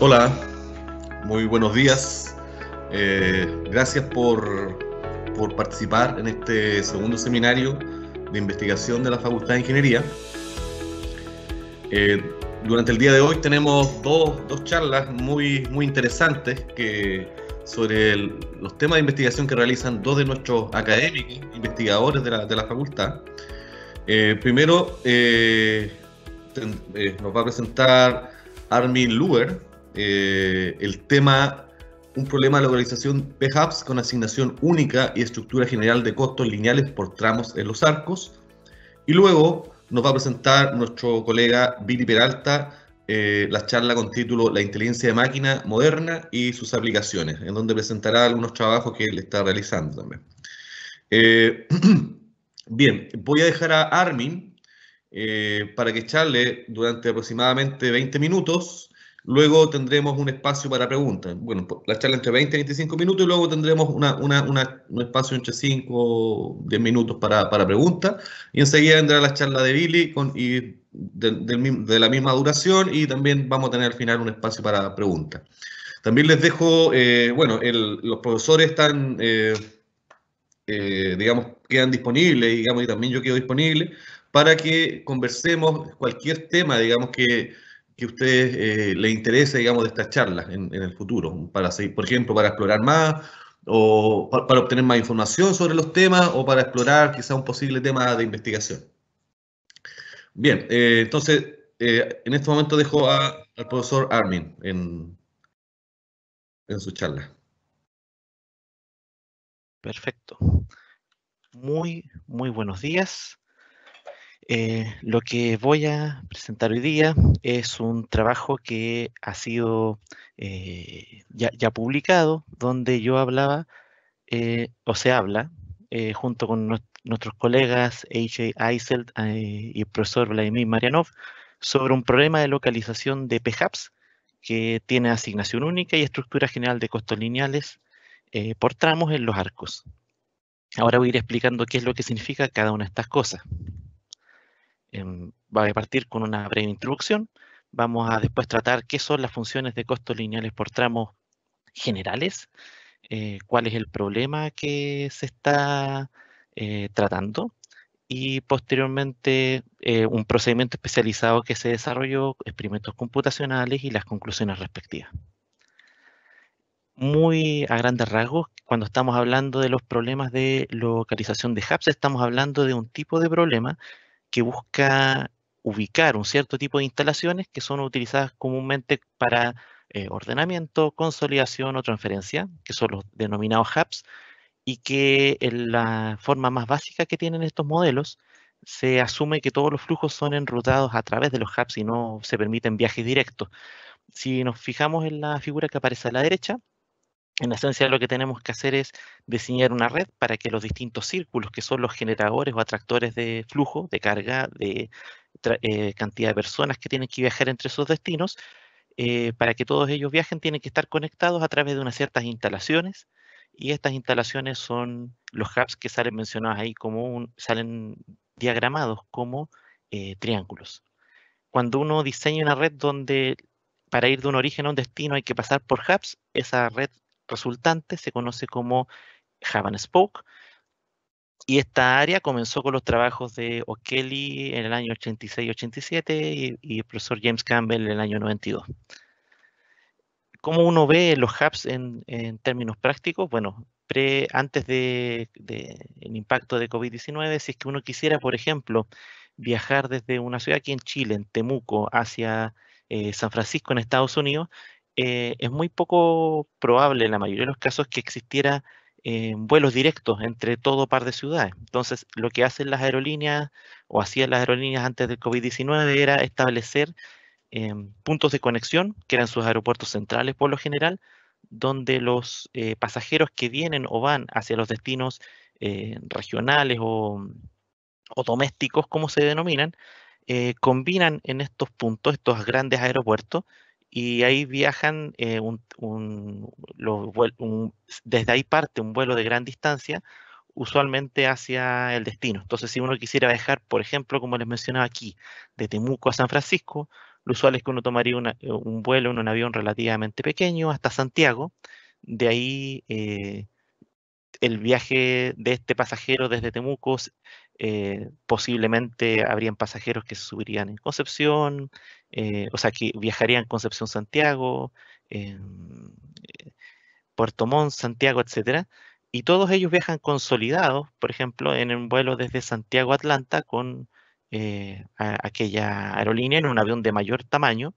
Hola, muy buenos días. Eh, gracias por, participar en este segundo seminario de investigación de la Facultad de Ingeniería. Eh, durante el día de hoy tenemos dos, charlas muy, muy interesantes que, sobre los temas de investigación que realizan dos de nuestros académicos, investigadores de la, facultad. Eh, primero nos va a presentar Armin Luer, eh, el tema, un problema de localización de hubs con asignación única y estructura general de costos lineales por tramos en los arcos. Y luego nos va a presentar nuestro colega Billy Peralta eh, la charla con título La inteligencia de máquina moderna y sus aplicaciones, en donde presentará algunos trabajos que él está realizando eh, bien, voy a dejar a Armin para que charle durante aproximadamente 20 minutos Luego tendremos un espacio para preguntas. Bueno, la charla entre 20 y 25 minutos y luego tendremos un espacio entre 5 o 10 minutos para, preguntas. Y enseguida vendrá la charla de Billy con, de, la misma duración y también vamos a tener al final un espacio para preguntas. También les dejo, eh, bueno, los profesores están, eh, eh, digamos, quedan disponibles digamos, y también yo quedo disponible para que conversemos cualquier tema, digamos, que que a ustedes eh, interese, digamos, de estas charlas en, el futuro, para por ejemplo, para explorar más o para, obtener más información sobre los temas o para explorar quizá un posible tema de investigación. Bien, eh, entonces, eh, en este momento dejo al profesor Armin en, en su charla. Perfecto. Muy, muy buenos días. Eh, lo que voy a presentar hoy día es un trabajo que ha sido eh, ya, publicado, donde yo hablaba, eh, o se habla, junto con nuestros colegas H.A. Eiselt y profesor Vladimir Marianov, sobre un problema de localización de PHAPS que tiene asignación única y estructura general de costos lineales por tramos en los arcos. Ahora voy a ir explicando qué es lo que significa cada una de estas cosas. Em, va a partir con una breve introducción. Vamos a después tratar qué son las funciones de costos lineales por tramos generales, eh, cuál es el problema que se está eh, tratando y posteriormente eh, un procedimiento especializado que se desarrolló, experimentos computacionales y las conclusiones respectivas muy a grandes rasgos, cuando estamos hablando de los problemas de localización de hubs, estamos hablando de un tipo de problema que busca ubicar un cierto tipo de instalaciones que son utilizadas comúnmente para eh, ordenamiento, consolidación o transferencia, que son los denominados hubs, y que en la forma más básica que tienen estos modelos se asume que todos los flujos son enrutados a través de los hubs y no se permiten viajes directos. Si nos fijamos en la figura que aparece a la derecha, en esencia lo que tenemos que hacer es diseñar una red para que los distintos círculos, que son los generadores o atractores de flujo, de carga, de eh, cantidad de personas que tienen que viajar entre sus destinos, eh, para que todos ellos viajen tienen que estar conectados a través de unas ciertas instalaciones y estas instalaciones son los hubs que salen mencionados ahí como un, salen diagramados como eh, triángulos. Cuando uno diseña una red donde para ir de un origen a un destino hay que pasar por hubs, esa red resultante se conoce como Hub Spoke. Y esta área comenzó con los trabajos de O'Kelly en el año 86-87 y, el profesor James Campbell en el año 92. ¿Cómo uno ve los hubs en, términos prácticos? Bueno, pre, antes del de, impacto de COVID-19, si es que uno quisiera, por ejemplo, viajar desde una ciudad aquí en Chile, en Temuco, hacia eh, San Francisco, en Estados Unidos, eh, es muy poco probable en la mayoría de los casos que existiera eh, vuelos directos entre todo par de ciudades. Entonces, lo que hacen las aerolíneas o hacían las aerolíneas antes del COVID-19 era establecer eh, puntos de conexión, que eran sus aeropuertos centrales por lo general, donde los pasajeros que vienen o van hacia los destinos regionales o, domésticos, como se denominan, combinan en estos puntos, estos grandes aeropuertos, y ahí viajan eh, un, desde ahí parte un vuelo de gran distancia, usualmente hacia el destino. Entonces, si uno quisiera viajar, por ejemplo, como les mencionaba aquí, de Temuco a San Francisco, lo usual es que uno tomaría eh, un vuelo en un avión relativamente pequeño hasta Santiago, de ahí eh, el viaje de este pasajero desde Temuco, eh, posiblemente habrían pasajeros que subirían en Concepción, eh, o sea, que viajarían Concepción Santiago, en em, eh, Puerto Montt, Santiago, etcétera. Y todos ellos viajan consolidados, por ejemplo, en un vuelo desde Santiago a Atlanta con aquella aerolínea en un avión de mayor tamaño.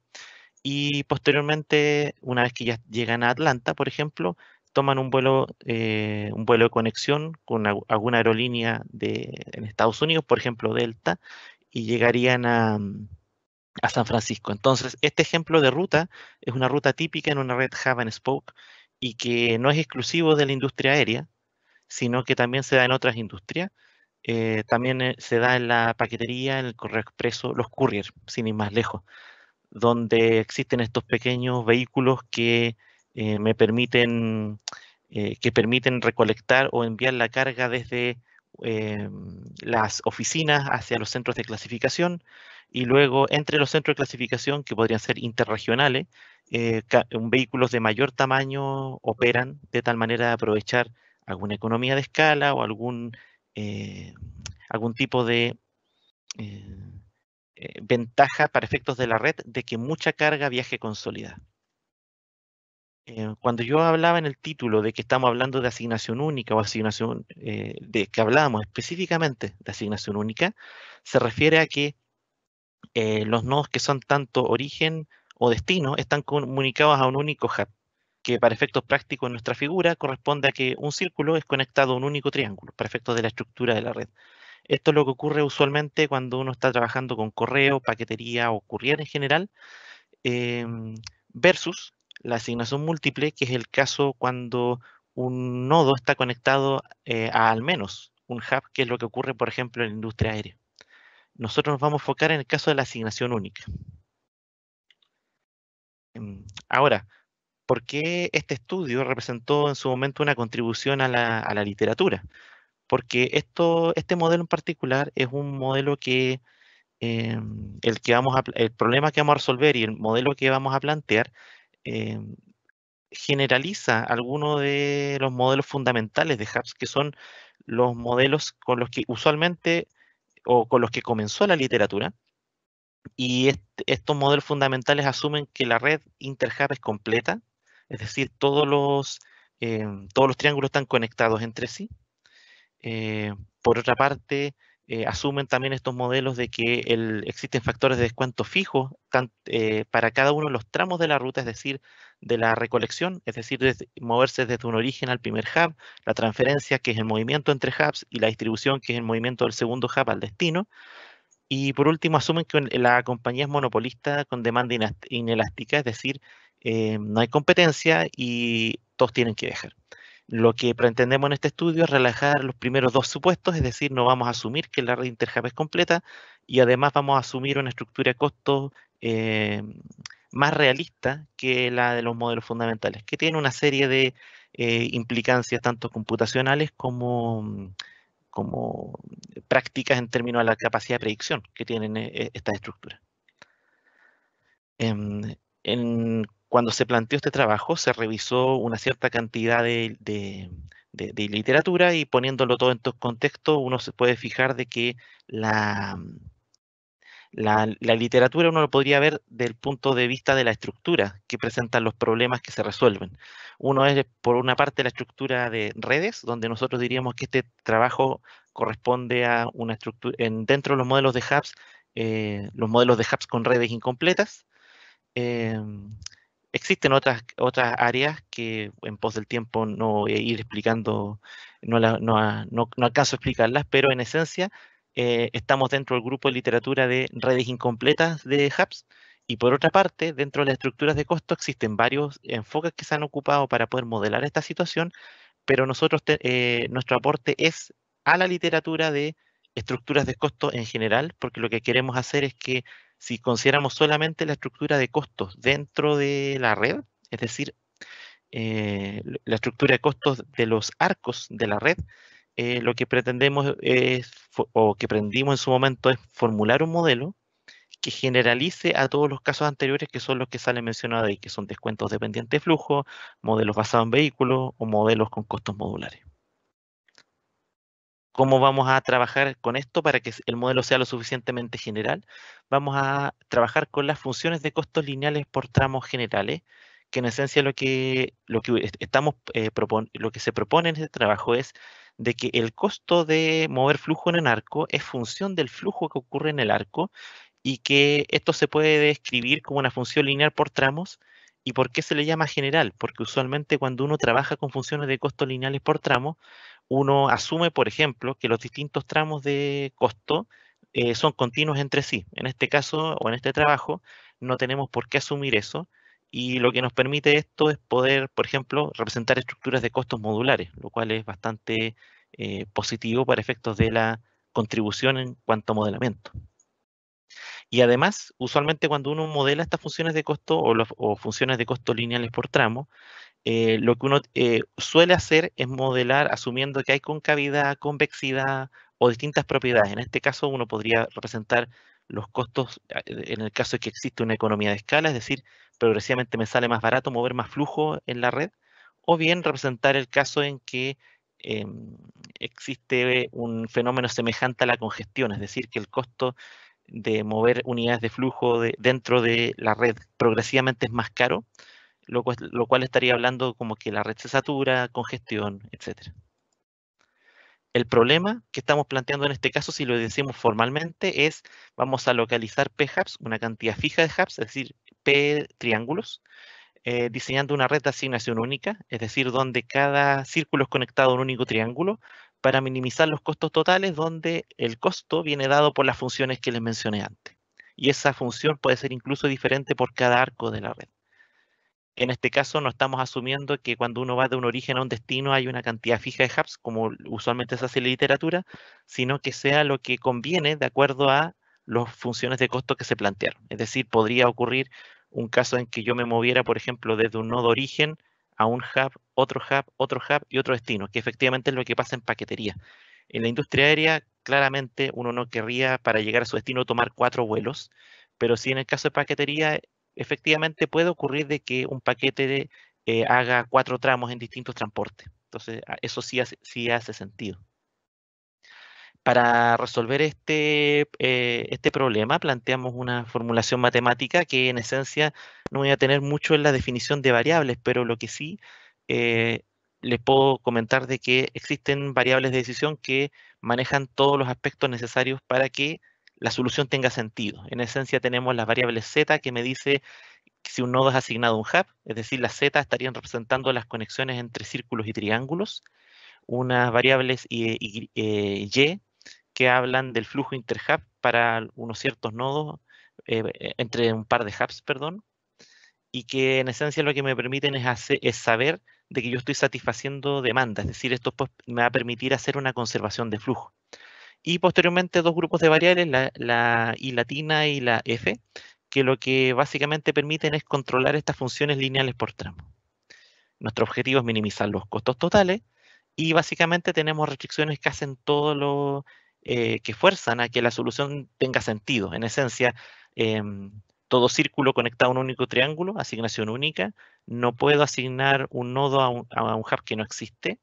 Y posteriormente, una vez que ya llegan a Atlanta, por ejemplo, toman un vuelo, eh, un vuelo de conexión con alguna aerolínea de, en Estados Unidos, por ejemplo Delta, y llegarían a, San Francisco. Entonces, este ejemplo de ruta es una ruta típica en una red Hub and Spoke y que no es exclusivo de la industria aérea, sino que también se da en otras industrias. Eh, también eh, se da en la paquetería, en el correo expreso, los couriers, sin ir más lejos, donde existen estos pequeños vehículos que eh, me permiten, eh, que permiten recolectar o enviar la carga desde eh, las oficinas hacia los centros de clasificación y luego entre los centros de clasificación, que podrían ser interregionales, vehículos de mayor tamaño operan de tal manera de aprovechar alguna economía de escala o algún, algún tipo de ventaja para efectos de la red de que mucha carga viaje consolidada. Eh, cuando yo hablaba en el título de que estamos hablando de asignación única o asignación, eh, de que hablábamos específicamente de asignación única, se refiere a que eh, los nodos que son tanto origen o destino están comunicados a un único hub, que para efectos prácticos en nuestra figura corresponde a que un círculo es conectado a un único triángulo, para efectos de la estructura de la red. Esto es lo que ocurre usualmente cuando uno está trabajando con correo, paquetería o courier en general, em, versus la asignación múltiple, que es el caso cuando un nodo está conectado eh, a al menos un hub, que es lo que ocurre, por ejemplo, en la industria aérea. Nosotros nos vamos a enfocar en el caso de la asignación única. Em, ahora, ¿por qué este estudio representó en su momento una contribución a la, literatura? Porque esto, este modelo en particular es un modelo que em, el, que vamos el problema que vamos a resolver y el modelo que vamos a plantear Em, generaliza algunos de los modelos fundamentales de Hubs, que son los modelos con los que usualmente o con los que comenzó la literatura. Y estos modelos fundamentales asumen que la red interhub es completa, es decir, todos los, em, todos los triángulos están conectados entre sí. Eh, por otra parte, eh, asumen también estos modelos de que existen factores de descuento fijos eh, para cada uno de los tramos de la ruta, es decir, de la recolección, es decir, de moverse desde un origen al primer hub, la transferencia, que es el movimiento entre hubs, y la distribución, que es el movimiento del segundo hub al destino. Y por último, asumen que la compañía es monopolista con demanda inelástica, es decir, eh, no hay competencia y todos tienen que dejar. Lo que pretendemos en este estudio es relajar los primeros dos supuestos, es decir, no vamos a asumir que la red Interhub es completa y además vamos a asumir una estructura de costos eh, más realista que la de los modelos fundamentales, que tiene una serie de eh, implicancias tanto computacionales como, prácticas en términos de la capacidad de predicción que tienen eh, estas estructuras. Em, en cuando se planteó este trabajo, se revisó una cierta cantidad de, literatura y poniéndolo todo en contexto, uno se puede fijar de que la, literatura uno lo podría ver del punto de vista de la estructura que presentan los problemas que se resuelven. Uno es, por una parte, la estructura de redes, donde nosotros diríamos que este trabajo corresponde a una estructura, dentro de los modelos de hubs, eh, los modelos de hubs con redes incompletas. Eh, Existen otras, otras áreas que en pos del tiempo no voy a ir explicando, no, la, alcanzo a explicarlas, pero en esencia eh, estamos dentro del grupo de literatura de redes incompletas de hubs y por otra parte, dentro de las estructuras de costo existen varios enfoques que se han ocupado para poder modelar esta situación, pero nosotros eh, nuestro aporte es a la literatura de estructuras de costo en general, porque lo que queremos hacer es que si consideramos solamente la estructura de costos dentro de la red, es decir, eh, la estructura de costos de los arcos de la red, eh, lo que pretendemos es, o que prendimos en su momento, es formular un modelo que generalice a todos los casos anteriores que son los que salen mencionados ahí, que son descuentos dependientes de flujo, modelos basados en vehículos o modelos con costos modulares cómo vamos a trabajar con esto para que el modelo sea lo suficientemente general. Vamos a trabajar con las funciones de costos lineales por tramos generales, que en esencia lo que, lo que, estamos, eh, lo que se propone en este trabajo es de que el costo de mover flujo en el arco es función del flujo que ocurre en el arco y que esto se puede describir como una función lineal por tramos. ¿Y por qué se le llama general? Porque usualmente cuando uno trabaja con funciones de costos lineales por tramos, uno asume, por ejemplo, que los distintos tramos de costo eh, son continuos entre sí. En este caso o en este trabajo no tenemos por qué asumir eso y lo que nos permite esto es poder, por ejemplo, representar estructuras de costos modulares, lo cual es bastante eh, positivo para efectos de la contribución en cuanto a modelamiento. Y además, usualmente cuando uno modela estas funciones de costo o, o funciones de costo lineales por tramo, eh, lo que uno eh, suele hacer es modelar asumiendo que hay concavidad, convexidad o distintas propiedades. En este caso uno podría representar los costos ah, en el caso de que existe una economía de escala, es decir, progresivamente me sale más barato mover más flujo en la red, o bien representar el caso en que em, existe un fenómeno semejante a la congestión, es decir, que el costo de mover unidades de flujo dentro de la red progresivamente es más caro, lo, cual, estaría hablando como que la red se satura, congestión, etc. El problema que estamos planteando en este caso, si lo decimos formalmente, es vamos a localizar p-hubs, una cantidad fija de hubs, es decir, p triángulos, eh, diseñando una red de asignación única, es decir, donde cada círculo es conectado a un único triángulo, para minimizar los costos totales, donde el costo viene dado por las funciones que les mencioné antes. Y esa función puede ser incluso diferente por cada arco de la red. En este caso no estamos asumiendo que cuando uno va de un origen a un destino hay una cantidad fija de hubs, como usualmente se hace en la literatura, sino que sea lo que conviene de acuerdo a las funciones de costo que se plantearon. Es decir, podría ocurrir un caso en que yo me moviera, por ejemplo, desde un nodo origen a un hub, otro hub, otro hub y otro destino, que efectivamente es lo que pasa en paquetería. En la industria aérea, claramente uno no querría para llegar a su destino tomar cuatro vuelos, pero sí en el caso de paquetería efectivamente puede ocurrir de que un paquete eh, haga cuatro tramos en distintos transportes. Entonces, ah, eso sí hace, sí hace sentido. Para resolver este, eh, este problema planteamos una formulación matemática que en esencia no voy a tener mucho en la definición de variables, pero lo que sí eh, les puedo comentar de que existen variables de decisión que manejan todos los aspectos necesarios para que la solución tenga sentido. En esencia tenemos las variables z que me dice si un nodo es asignado a un hub, es decir, las z estarían representando las conexiones entre círculos y triángulos, unas variables y, y, eh, eh, que hablan del flujo interhub para unos ciertos nodos, eh, entre un par de hubs, perdón, y que en esencia lo que me permiten es, saber de que yo estoy satisfaciendo demanda, es decir, esto pues me va a permitir hacer una conservación de flujo y posteriormente dos grupos de variables, la, la I latina y la F, que lo que básicamente permiten es controlar estas funciones lineales por tramo. Nuestro objetivo es minimizar los costos totales y básicamente tenemos restricciones que hacen todo lo eh, que fuerzan a que la solución tenga sentido. En esencia, em, todo círculo conectado a un único triángulo, asignación única, no puedo asignar un nodo a un, hub que no existe.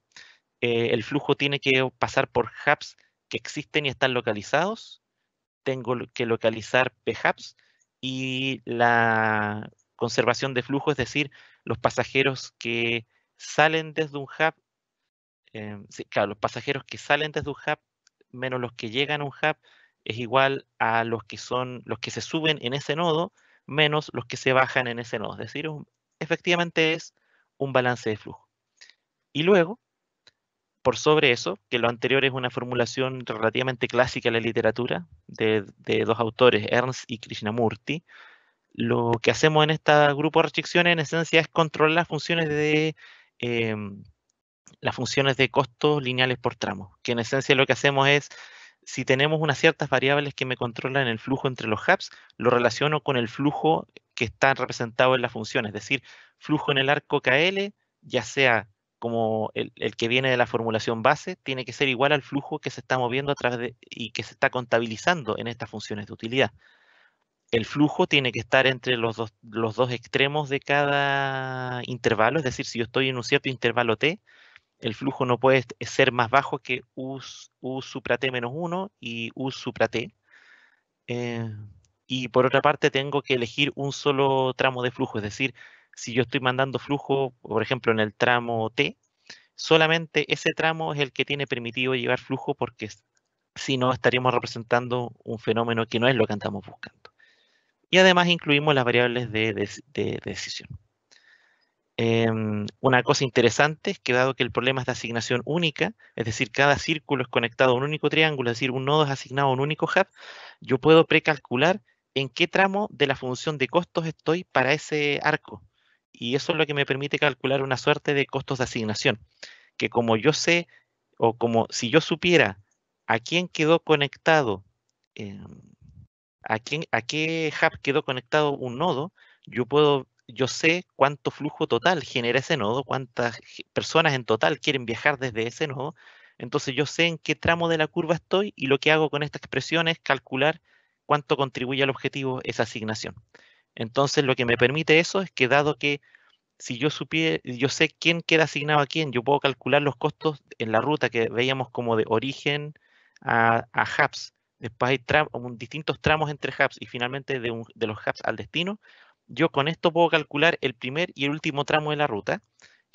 Eh, el flujo tiene que pasar por hubs que existen y están localizados, tengo que localizar p-hubs y la conservación de flujo, es decir, los pasajeros que salen desde un hub, em, claro, los pasajeros que salen desde un hub menos los que llegan a un hub es igual a los que son los que se suben en ese nodo menos los que se bajan en ese nodo. Es decir, efectivamente es un balance de flujo. Y luego por sobre eso, que lo anterior es una formulación relativamente clásica en la literatura de, dos autores, Ernst y Krishnamurti, lo que hacemos en este grupo de restricciones en esencia es controlar las funciones de em, las funciones de costos lineales por tramo, que en esencia lo que hacemos es si tenemos unas ciertas variables que me controlan el flujo entre los hubs, lo relaciono con el flujo que está representado en las función, es decir, flujo en el arco KL, ya sea como el, que viene de la formulación base, tiene que ser igual al flujo que se está moviendo a través de, y que se está contabilizando en estas funciones de utilidad. El flujo tiene que estar entre los dos, los dos extremos de cada intervalo, es decir, si yo estoy en un cierto intervalo t, el flujo no puede ser más bajo que u, supra t menos 1 y u supra t. Eh, y por otra parte, tengo que elegir un solo tramo de flujo, es decir, si yo estoy mandando flujo, por ejemplo, en el tramo T, solamente ese tramo es el que tiene permitido llevar flujo porque si no estaríamos representando un fenómeno que no es lo que andamos buscando. Y además incluimos las variables de, decisión. Em, una cosa interesante es que dado que el problema es de asignación única, es decir, cada círculo es conectado a un único triángulo, es decir, un nodo es asignado a un único hub, yo puedo precalcular en qué tramo de la función de costos estoy para ese arco y eso es lo que me permite calcular una suerte de costos de asignación, que como yo sé, o como si yo supiera a quién quedó conectado, em, a, qué hub quedó conectado un nodo, yo puedo yo sé cuánto flujo total genera ese nodo, cuántas personas en total quieren viajar desde ese nodo. Entonces yo sé en qué tramo de la curva estoy y lo que hago con esta expresión es calcular cuánto contribuye al objetivo esa asignación. Entonces lo que me permite eso es que dado que si yo supiera, yo sé quién queda asignado a quién, yo puedo calcular los costos en la ruta que veíamos como de origen a, a hubs. Después hay distintos tramos entre hubs y finalmente de, de los hubs al destino. Yo con esto puedo calcular el primer y el último tramo de la ruta.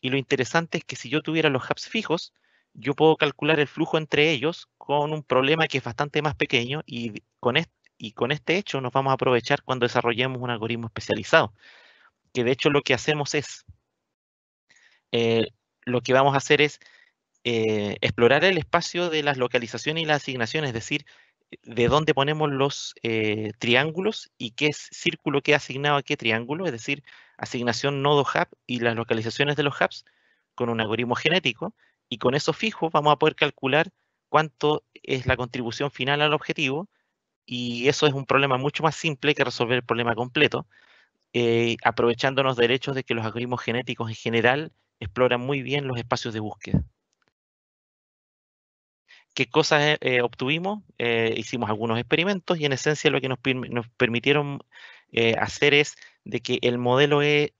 Y lo interesante es que si yo tuviera los hubs fijos, yo puedo calcular el flujo entre ellos con un problema que es bastante más pequeño y con esto y con este hecho nos vamos a aprovechar cuando desarrollemos un algoritmo especializado, que de hecho lo que hacemos es, eh, lo que vamos a hacer es eh, explorar el espacio de las localizaciones y las asignaciones, es decir, de dónde ponemos los eh, triángulos y qué círculo queda asignado a qué triángulo, es decir, asignación nodo hub y las localizaciones de los hubs con un algoritmo genético y con eso fijo vamos a poder calcular cuánto es la contribución final al objetivo y eso es un problema mucho más simple que resolver el problema completo, eh, aprovechándonos aprovechando los derechos de que los algoritmos genéticos en general exploran muy bien los espacios de búsqueda. ¿Qué cosas eh, eh, obtuvimos? hicimos algunos experimentos y en esencia lo que nos, permitieron hacer es de que el modelo E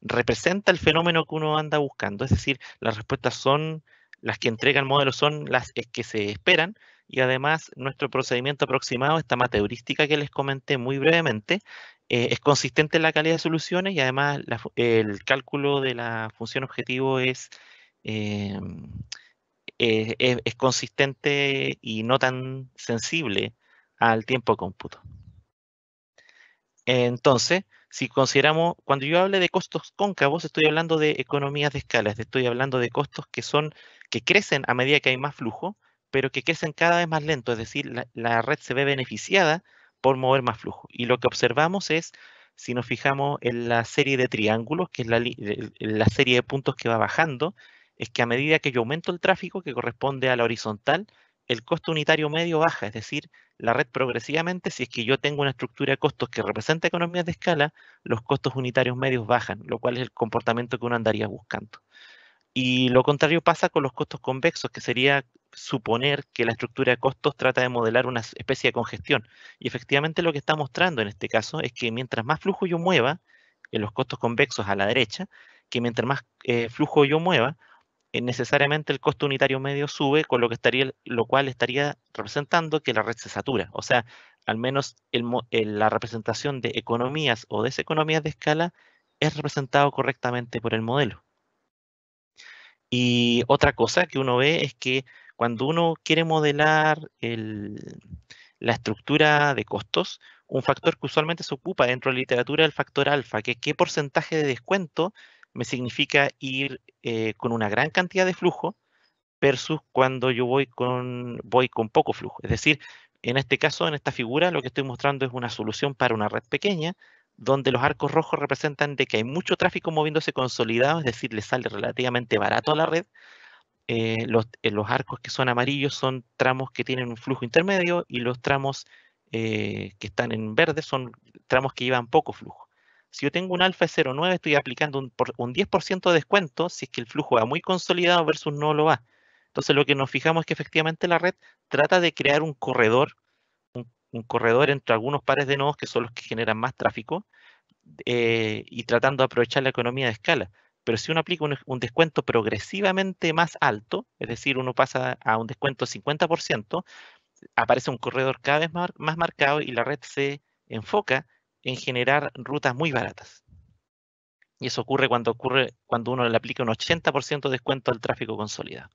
representa el fenómeno que uno anda buscando, es decir, las respuestas son, las que entrega el modelo son las que se esperan, y además nuestro procedimiento aproximado, esta mateurística que les comenté muy brevemente, eh, es consistente en la calidad de soluciones y además el cálculo de la función objetivo eh, eh, es, consistente y no tan sensible al tiempo de cómputo. Entonces, si consideramos, cuando yo hable de costos cóncavos, estoy hablando de economías de escala, estoy hablando de costos que son, que crecen a medida que hay más flujo, pero que crecen cada vez más lento, es decir, la, red se ve beneficiada por mover más flujo. Y lo que observamos es, si nos fijamos en la serie de triángulos, que es la, la serie de puntos que va bajando, es que a medida que yo aumento el tráfico que corresponde a la horizontal, el costo unitario medio baja, es decir, la red progresivamente, si es que yo tengo una estructura de costos que representa economías de escala, los costos unitarios medios bajan, lo cual es el comportamiento que uno andaría buscando. Y lo contrario pasa con los costos convexos, que sería suponer que la estructura de costos trata de modelar una especie de congestión. Y efectivamente lo que está mostrando en este caso es que mientras más flujo yo mueva, en los costos convexos a la derecha, que mientras más eh, flujo yo mueva, eh, necesariamente el costo unitario medio sube, con lo, que estaría, lo cual estaría representando que la red se satura. O sea, al menos la representación de economías o deseconomías de escala es representado correctamente por el modelo. Y otra cosa que uno ve es que cuando uno quiere modelar la estructura de costos, un factor que usualmente se ocupa dentro de la literatura es el factor alfa, que es qué porcentaje de descuento me significa ir eh, con una gran cantidad de flujo versus cuando yo voy con, voy con poco flujo. Es decir, en este caso, en esta figura, lo que estoy mostrando es una solución para una red pequeña, donde los arcos rojos representan de que hay mucho tráfico moviéndose consolidado, es decir, le sale relativamente barato a la red, eh, eh, los, arcos que son amarillos son tramos que tienen un flujo intermedio y los tramos eh, que están en verde son tramos que llevan poco flujo. Si yo tengo un alfa 0,9, estoy aplicando un, un 10% de descuento si es que el flujo va muy consolidado versus no lo va. Entonces lo que nos fijamos es que efectivamente la red trata de crear un corredor, un, corredor entre algunos pares de nodos que son los que generan más tráfico y tratando de aprovechar la economía de escala pero si uno aplica un, descuento progresivamente más alto, es decir, uno pasa a un descuento 50%, aparece un corredor cada vez más, marcado y la red se enfoca en generar rutas muy baratas. Y eso ocurre cuando, ocurre cuando uno le aplica un 80% de descuento al tráfico consolidado.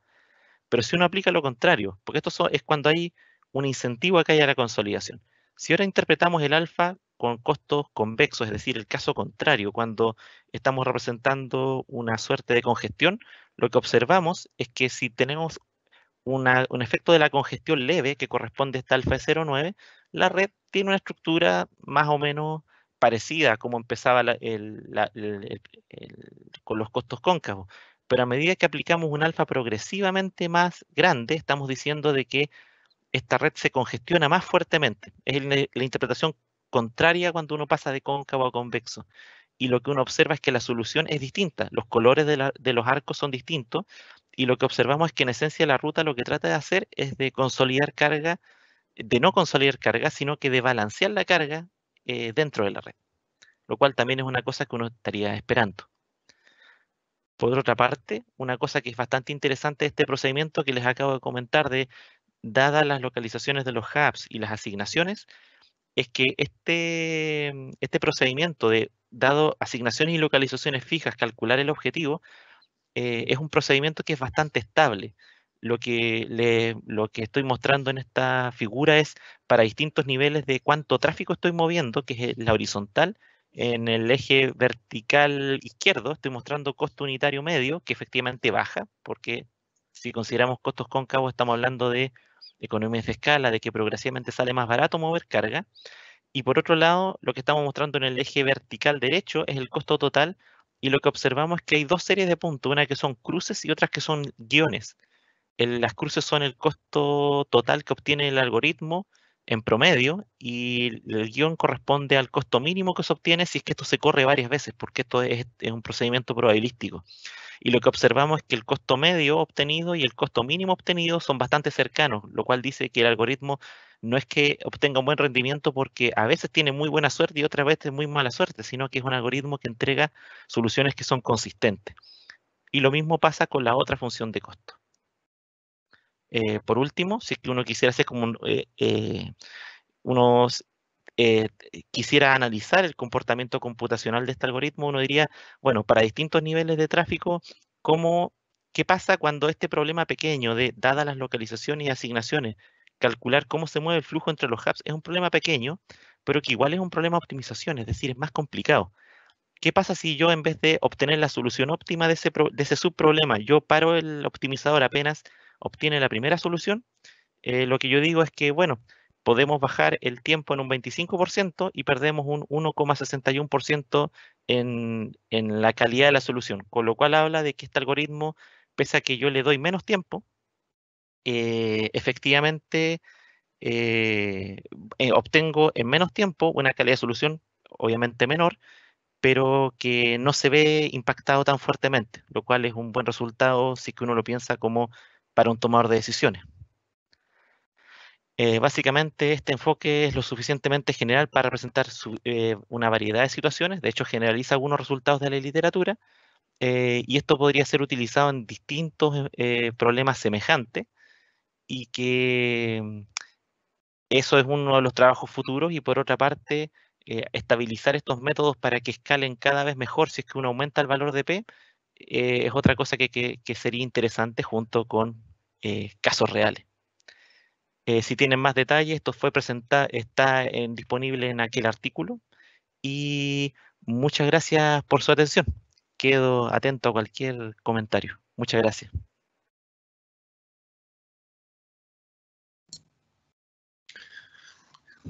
Pero si uno aplica lo contrario, porque esto es cuando hay un incentivo a que haya la consolidación. Si ahora interpretamos el alfa con costos convexos, es decir, el caso contrario, cuando estamos representando una suerte de congestión, lo que observamos es que si tenemos un efecto de la congestión leve que corresponde a esta alfa 0,9, la red tiene una estructura más o menos parecida a como empezaba con los costos cóncavos. Pero a medida que aplicamos un alfa progresivamente más grande, estamos diciendo de que esta red se congestiona más fuertemente. Es la interpretación contraria cuando uno pasa de cóncavo a convexo. Y lo que uno observa es que la solución es distinta, los colores de, los arcos son distintos, y lo que observamos es que en esencia la ruta lo que trata de hacer es de consolidar carga, de no consolidar carga, sino que de balancear la carga eh, dentro de la red, lo cual también es una cosa que uno estaría esperando. Por otra parte, una cosa que es bastante interesante de este procedimiento que les acabo de comentar de, dadas las localizaciones de los hubs y las asignaciones, es que este, mm, este procedimiento de, dado asignaciones y localizaciones fijas, calcular el objetivo, eh, es un procedimiento que es bastante estable. Lo que, lo que estoy mostrando en esta figura es para distintos niveles de cuánto tráfico estoy moviendo, que es la horizontal, en el eje vertical izquierdo estoy mostrando costo unitario medio, que efectivamente baja, porque si consideramos costos cóncavos estamos hablando de economías de escala, de que progresivamente sale más barato mover carga. Y por otro lado, lo que estamos mostrando en el eje vertical derecho es el costo total y lo que observamos es que hay dos series de puntos, una que son cruces y otras que son guiones. las cruces son el costo total que obtiene el algoritmo en promedio y el guión corresponde al costo mínimo que se obtiene si es que esto se corre varias veces, porque esto es un procedimiento probabilístico y lo que observamos es que el costo medio obtenido y el costo mínimo obtenido son bastante cercanos, lo cual dice que el algoritmo no es que obtenga un buen rendimiento porque a veces tiene muy buena suerte y otras veces muy mala suerte, sino que es un algoritmo que entrega soluciones que son consistentes. Y lo mismo pasa con la otra función de costo. Eh, por último, si es que uno quisiera hacer como eh, eh, unos eh, quisiera analizar el comportamiento computacional de este algoritmo, uno diría, bueno, para distintos niveles de tráfico, ¿cómo, ¿qué pasa cuando este problema pequeño de, dadas las localizaciones y asignaciones, calcular cómo se mueve el flujo entre los hubs es un problema pequeño, pero que igual es un problema de optimización, es decir, es más complicado. ¿Qué pasa si yo en vez de obtener la solución óptima de ese, de ese subproblema, yo paro el optimizador apenas obtiene la primera solución? Eh, lo que yo digo es que, bueno, podemos bajar el tiempo en un 25% y perdemos un 1,61% en, en la calidad de la solución, con lo cual habla de que este algoritmo, pese a que yo le doy menos tiempo, eh, efectivamente eh, eh, obtengo en menos tiempo una calidad de solución obviamente menor, pero que no se ve impactado tan fuertemente, lo cual es un buen resultado si que uno lo piensa como para un tomador de decisiones. Eh, básicamente, este enfoque es lo suficientemente general para representar eh, una variedad de situaciones. De hecho, generaliza algunos resultados de la literatura. Eh, y esto podría ser utilizado en distintos problemas semejantes. Y que mm, eso es uno de los trabajos futuros. Y por otra parte, estabilizar estos métodos para que escalen cada vez mejor si es que uno aumenta el valor de P. es otra cosa que sería interesante junto con casos reales. Eh, si tienen más detalles, esto fue presentado, está disponible en aquel artículo. Y muchas gracias por su atención. Quedo atento a cualquier comentario. Muchas gracias.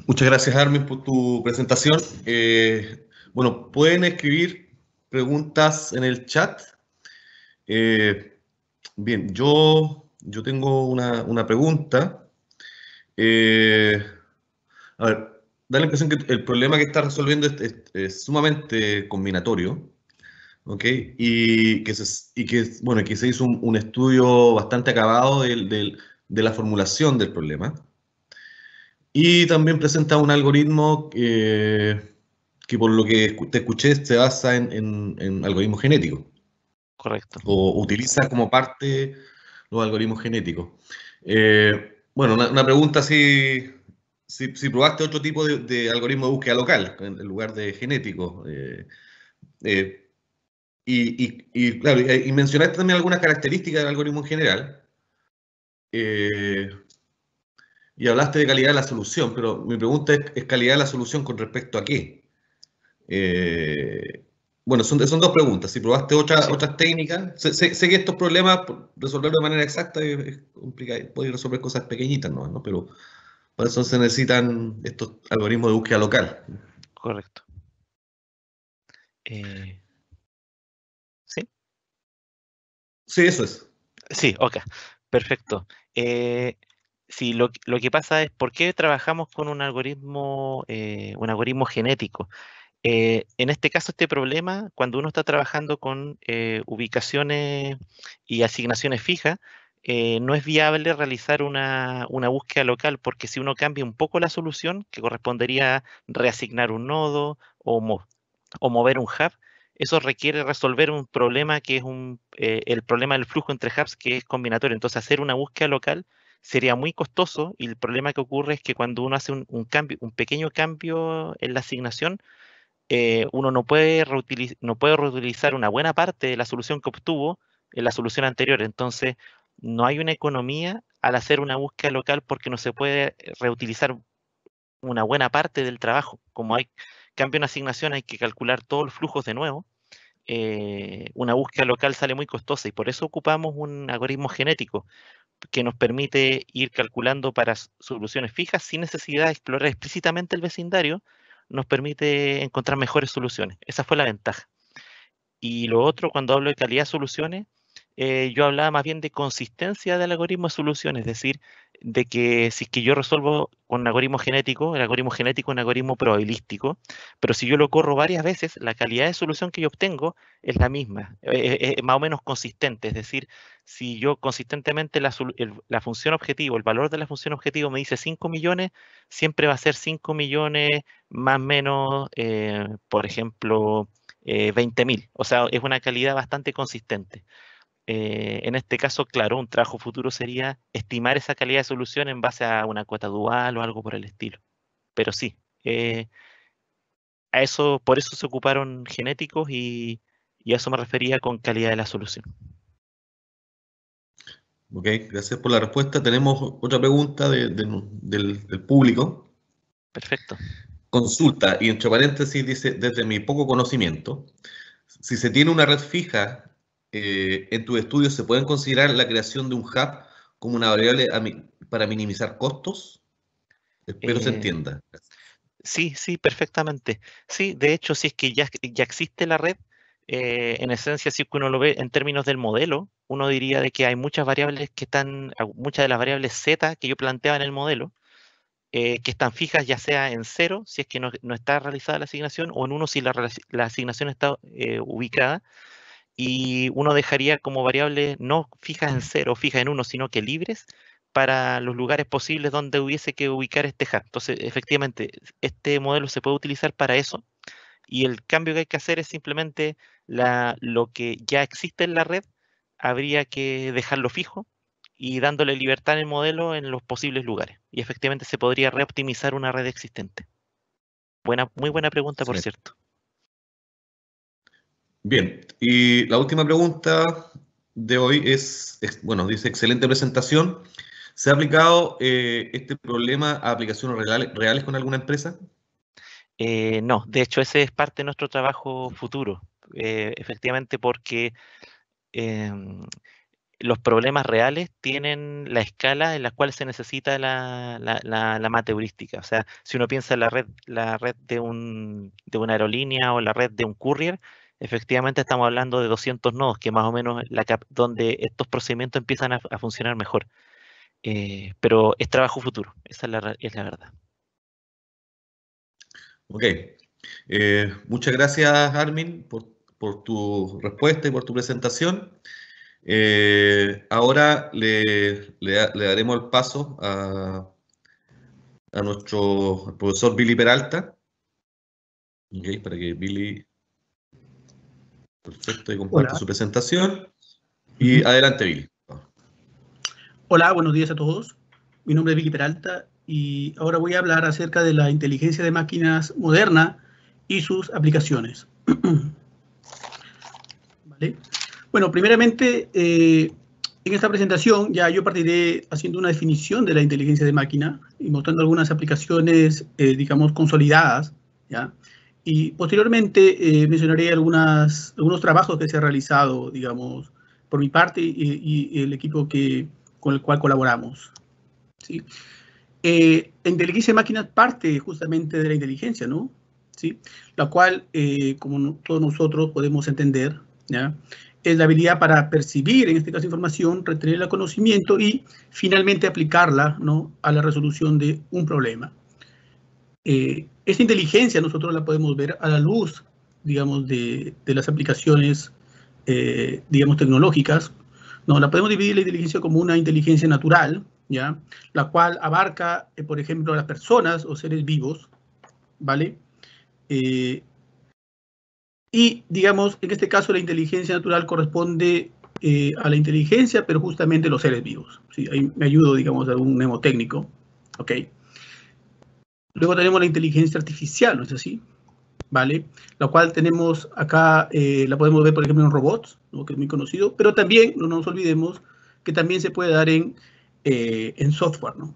Muchas gracias, Armin, por tu presentación. Eh, bueno, pueden escribir preguntas en el chat. Eh, bien, yo, yo tengo una, una pregunta. Eh, a ver, da la impresión que el problema que está resolviendo es, sumamente combinatorio. ¿ok? Y que, y que, bueno, que se hizo un, estudio bastante acabado del, del, de la formulación del problema. Y también presenta un algoritmo que, que por lo que te escuché, se basa en, en, en algoritmos genéticos. Correcto. O utiliza como parte los algoritmos genéticos. Eh, bueno, una, pregunta si, si, probaste otro tipo de, algoritmo de búsqueda local en lugar de genético. Eh, eh, y, y, y, mencionaste también algunas características del algoritmo en general. Eh, y hablaste de calidad de la solución, pero mi pregunta es, es calidad de la solución con respecto a qué. Bueno, son, son dos preguntas. Si probaste otras otras técnicas, sé, que estos problemas, resolverlos de manera exacta es, complicado. Podéis resolver cosas pequeñitas, ¿no? Pero para eso se necesitan estos algoritmos de búsqueda local. Correcto. Eh, ¿Sí? Sí, eso es. Sí, ok. Perfecto. Eh, sí, lo, lo, que pasa es por qué trabajamos con un algoritmo, eh, un algoritmo genético. Eh, en este caso, este problema, cuando uno está trabajando con eh, ubicaciones y asignaciones fijas, eh, no es viable realizar una, una, búsqueda local porque si uno cambia un poco la solución, que correspondería reasignar un nodo o, o mover un hub, eso requiere resolver un problema que es un, el problema del flujo entre hubs que es combinatorio. Entonces hacer una búsqueda local sería muy costoso y el problema que ocurre es que cuando uno hace un, cambio, un pequeño cambio en la asignación, eh, uno no puede, no puede reutilizar una buena parte de la solución que obtuvo en la solución anterior. Entonces, no hay una economía al hacer una búsqueda local porque no se puede eh, reutilizar una buena parte del trabajo. Como hay cambio en asignación, hay que calcular todos los flujos de nuevo. Eh, una búsqueda local sale muy costosa y por eso ocupamos un algoritmo genético que nos permite ir calculando para soluciones fijas sin necesidad de explorar explícitamente el vecindario, nos permite encontrar mejores soluciones. Esa fue la ventaja. Y lo otro, cuando hablo de calidad de soluciones, eh, yo hablaba más bien de consistencia del algoritmo de solución, es decir, de que si es que yo resuelvo con un algoritmo genético, el algoritmo genético es un algoritmo probabilístico, pero si yo lo corro varias veces, la calidad de solución que yo obtengo es la misma, es, e, e, más o menos consistente, es decir, si yo consistentemente la, función objetivo, el valor de la función objetivo me dice 5 millones, siempre va a ser 5 millones más o menos, eh, por ejemplo, eh, 20 mil, o sea, es una calidad bastante consistente. Eh, en este caso, claro, un trabajo futuro sería estimar esa calidad de solución en base a una cuota dual o algo por el estilo. Pero sí, eh, a eso, por eso se ocuparon genéticos y, a eso me refería con calidad de la solución. Ok, gracias por la respuesta. Tenemos otra pregunta del, del público. Perfecto. Consulta, y entre paréntesis dice, desde mi poco conocimiento, si se tiene una red fija eh, en tus estudios se pueden considerar la creación de un hub como una variable para minimizar costos? Espero se eh, entienda. Sí, sí, perfectamente. Sí, de hecho, si es que ya, existe la red, eh, en esencia, si uno lo ve en términos del modelo, uno diría de que hay muchas variables que están, muchas de las variables Z que yo planteaba en el modelo, que están fijas ya sea en cero, si es que no, está realizada la asignación, o en uno si la, la asignación está ubicada y uno dejaría como variables no fijas en cero, fijas en uno, sino que libres para los lugares posibles donde hubiese que ubicar este hash. Entonces, efectivamente, este modelo se puede utilizar para eso y el cambio que hay que hacer es simplemente la, lo que ya existe en la red, habría que dejarlo fijo y dándole libertad al modelo en los posibles lugares. Y efectivamente se podría reoptimizar una red existente. Buena, muy buena pregunta, por cierto. Bien, y la última pregunta de hoy es, bueno, dice excelente presentación. ¿Se ha aplicado eh, este problema a aplicaciones reales, con alguna empresa? Eh, no, de hecho ese es parte de nuestro trabajo futuro, eh, efectivamente porque em, los problemas reales tienen la escala en la cual se necesita la, la, O sea, si uno piensa en la red, la red de, un, de una aerolínea o la red de un courier, efectivamente estamos hablando de 200 nodos, que más o menos la donde estos procedimientos empiezan a, funcionar mejor. Eh, pero es trabajo futuro, esa es la, verdad. Ok. Eh, muchas gracias, Armin, por, tu respuesta y por tu presentación. Eh, ahora le, daremos el paso a, nuestro profesor Billy Peralta. Okay, para que Billy Perfecto, y comparto su presentación. Y adelante, Bill. Hola, buenos días a todos. Mi nombre es Vicky Peralta y ahora voy a hablar acerca de la inteligencia de máquinas moderna y sus aplicaciones. ¿Vale? Bueno, primeramente, eh, en esta presentación ya yo partiré haciendo una definición de la inteligencia de máquina y mostrando algunas aplicaciones, eh, digamos, consolidadas, ¿ya? Y posteriormente eh, mencionaré algunas, algunos trabajos que se han realizado, digamos, por mi parte y, el equipo que, con el cual colaboramos. ¿sí? Eh, inteligencia de máquinas parte justamente de la inteligencia, ¿no? ¿Sí? La cual, eh, como todos nosotros podemos entender, ¿ya? es la habilidad para percibir, en este caso, información, retener el conocimiento y finalmente aplicarla ¿no? a la resolución de un problema. Eh, esta inteligencia nosotros la podemos ver a la luz, digamos, de, las aplicaciones, eh, digamos, tecnológicas. No, la podemos dividir la inteligencia como una inteligencia natural, ¿ya? La cual abarca, eh, por ejemplo, a las personas o seres vivos, ¿vale? Eh, y, digamos, en este caso la inteligencia natural corresponde a la inteligencia, pero justamente los seres vivos. Sí, ahí me ayudo, digamos, algún memo técnico. Ok. Luego tenemos la inteligencia artificial, ¿no es así? ¿Vale? La cual tenemos acá, eh, la podemos ver, por ejemplo, en robots, ¿no? que es muy conocido, pero también, no nos olvidemos, que también se puede dar en, eh, en software, ¿no?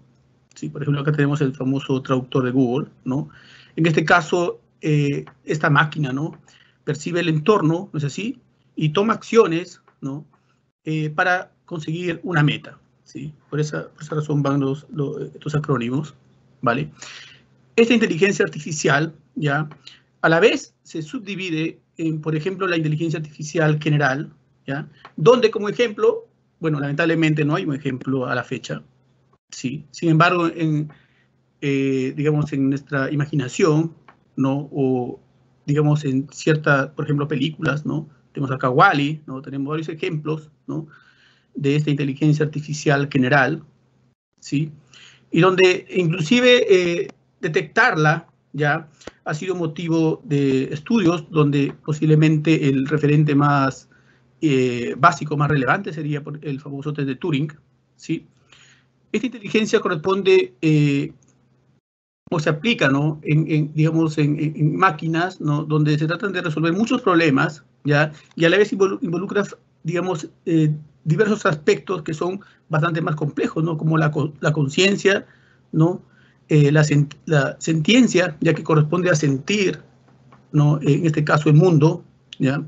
Sí, por ejemplo, acá tenemos el famoso traductor de Google, ¿no? En este caso, eh, esta máquina, ¿no? Percibe el entorno, ¿no es así? Y toma acciones, ¿no? para conseguir una meta, ¿sí? Por esa, por esa razón van los, los, estos acrónimos, ¿vale? Esta inteligencia artificial, ¿ya? A la vez se subdivide en, por ejemplo, la inteligencia artificial general, ¿ya? Donde como ejemplo, bueno, lamentablemente no hay un ejemplo a la fecha, ¿sí? Sin embargo, en, eh, digamos, en nuestra imaginación, ¿no? O, digamos, en ciertas, por ejemplo, películas, ¿no? Tenemos acá Wally, ¿no? Tenemos varios ejemplos, ¿no? De esta inteligencia artificial general, ¿sí? Y donde inclusive eh, detectarla ya ha sido motivo de estudios donde posiblemente el referente más eh, básico, más relevante sería el famoso test de Turing. ¿sí? Esta inteligencia corresponde eh, o se aplica ¿no? en, digamos, en, máquinas ¿no? donde se tratan de resolver muchos problemas ¿ya? y a la vez involucra digamos, eh, diversos aspectos que son bastante más complejos, ¿no? como la, la conciencia, ¿no? Eh, la, sentencia, ya que corresponde a sentir, ¿no? en este caso el mundo, ¿ya?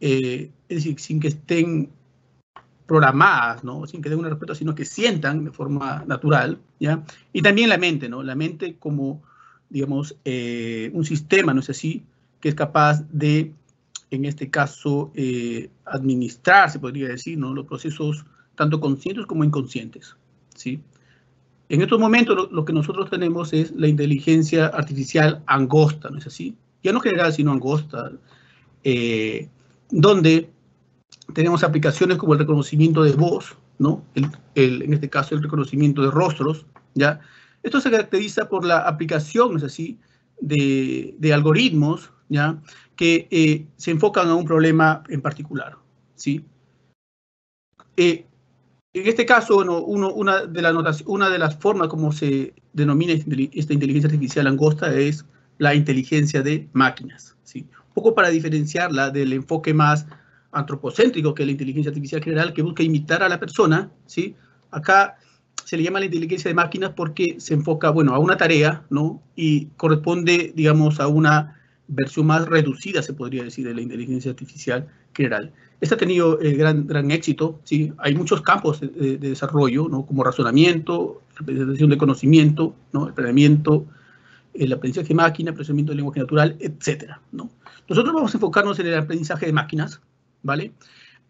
Eh, es decir, sin que estén programadas, ¿no? sin que den una respuesta, sino que sientan de forma natural, ¿ya? y también la mente, ¿no? la mente como, digamos, eh, un sistema, ¿no es así?, que es capaz de, en este caso, eh, administrar, se podría decir, ¿no? los procesos tanto conscientes como inconscientes. ¿sí? En estos momentos lo, que nosotros tenemos es la inteligencia artificial angosta, ¿no es así? Ya no general, sino angosta, eh, donde tenemos aplicaciones como el reconocimiento de voz, ¿no? en este caso el reconocimiento de rostros, ¿ya? Esto se caracteriza por la aplicación, ¿no es así?, de, algoritmos, ¿ya?, que eh, se enfocan a un problema en particular, ¿sí? Eh, en este caso, una, de las formas como se denomina este esta inteligencia artificial angosta es la inteligencia de máquinas. Un poco para diferenciarla del enfoque más antropocéntrico que es la inteligencia artificial general, que busca imitar a la persona. ¿sí? Acá se le llama la inteligencia de máquinas porque se enfoca, bueno, a una tarea, ¿no? Y corresponde, digamos, a una versión más reducida, se podría decir, de la inteligencia artificial general. Este ha tenido eh, gran, gran éxito. ¿sí? Hay muchos campos de, desarrollo, ¿no? como razonamiento, representación de conocimiento, ¿no? el planeamiento, el aprendizaje de máquina, procesamiento de lenguaje natural, etc. ¿no? Nosotros vamos a enfocarnos en el aprendizaje de máquinas. ¿vale?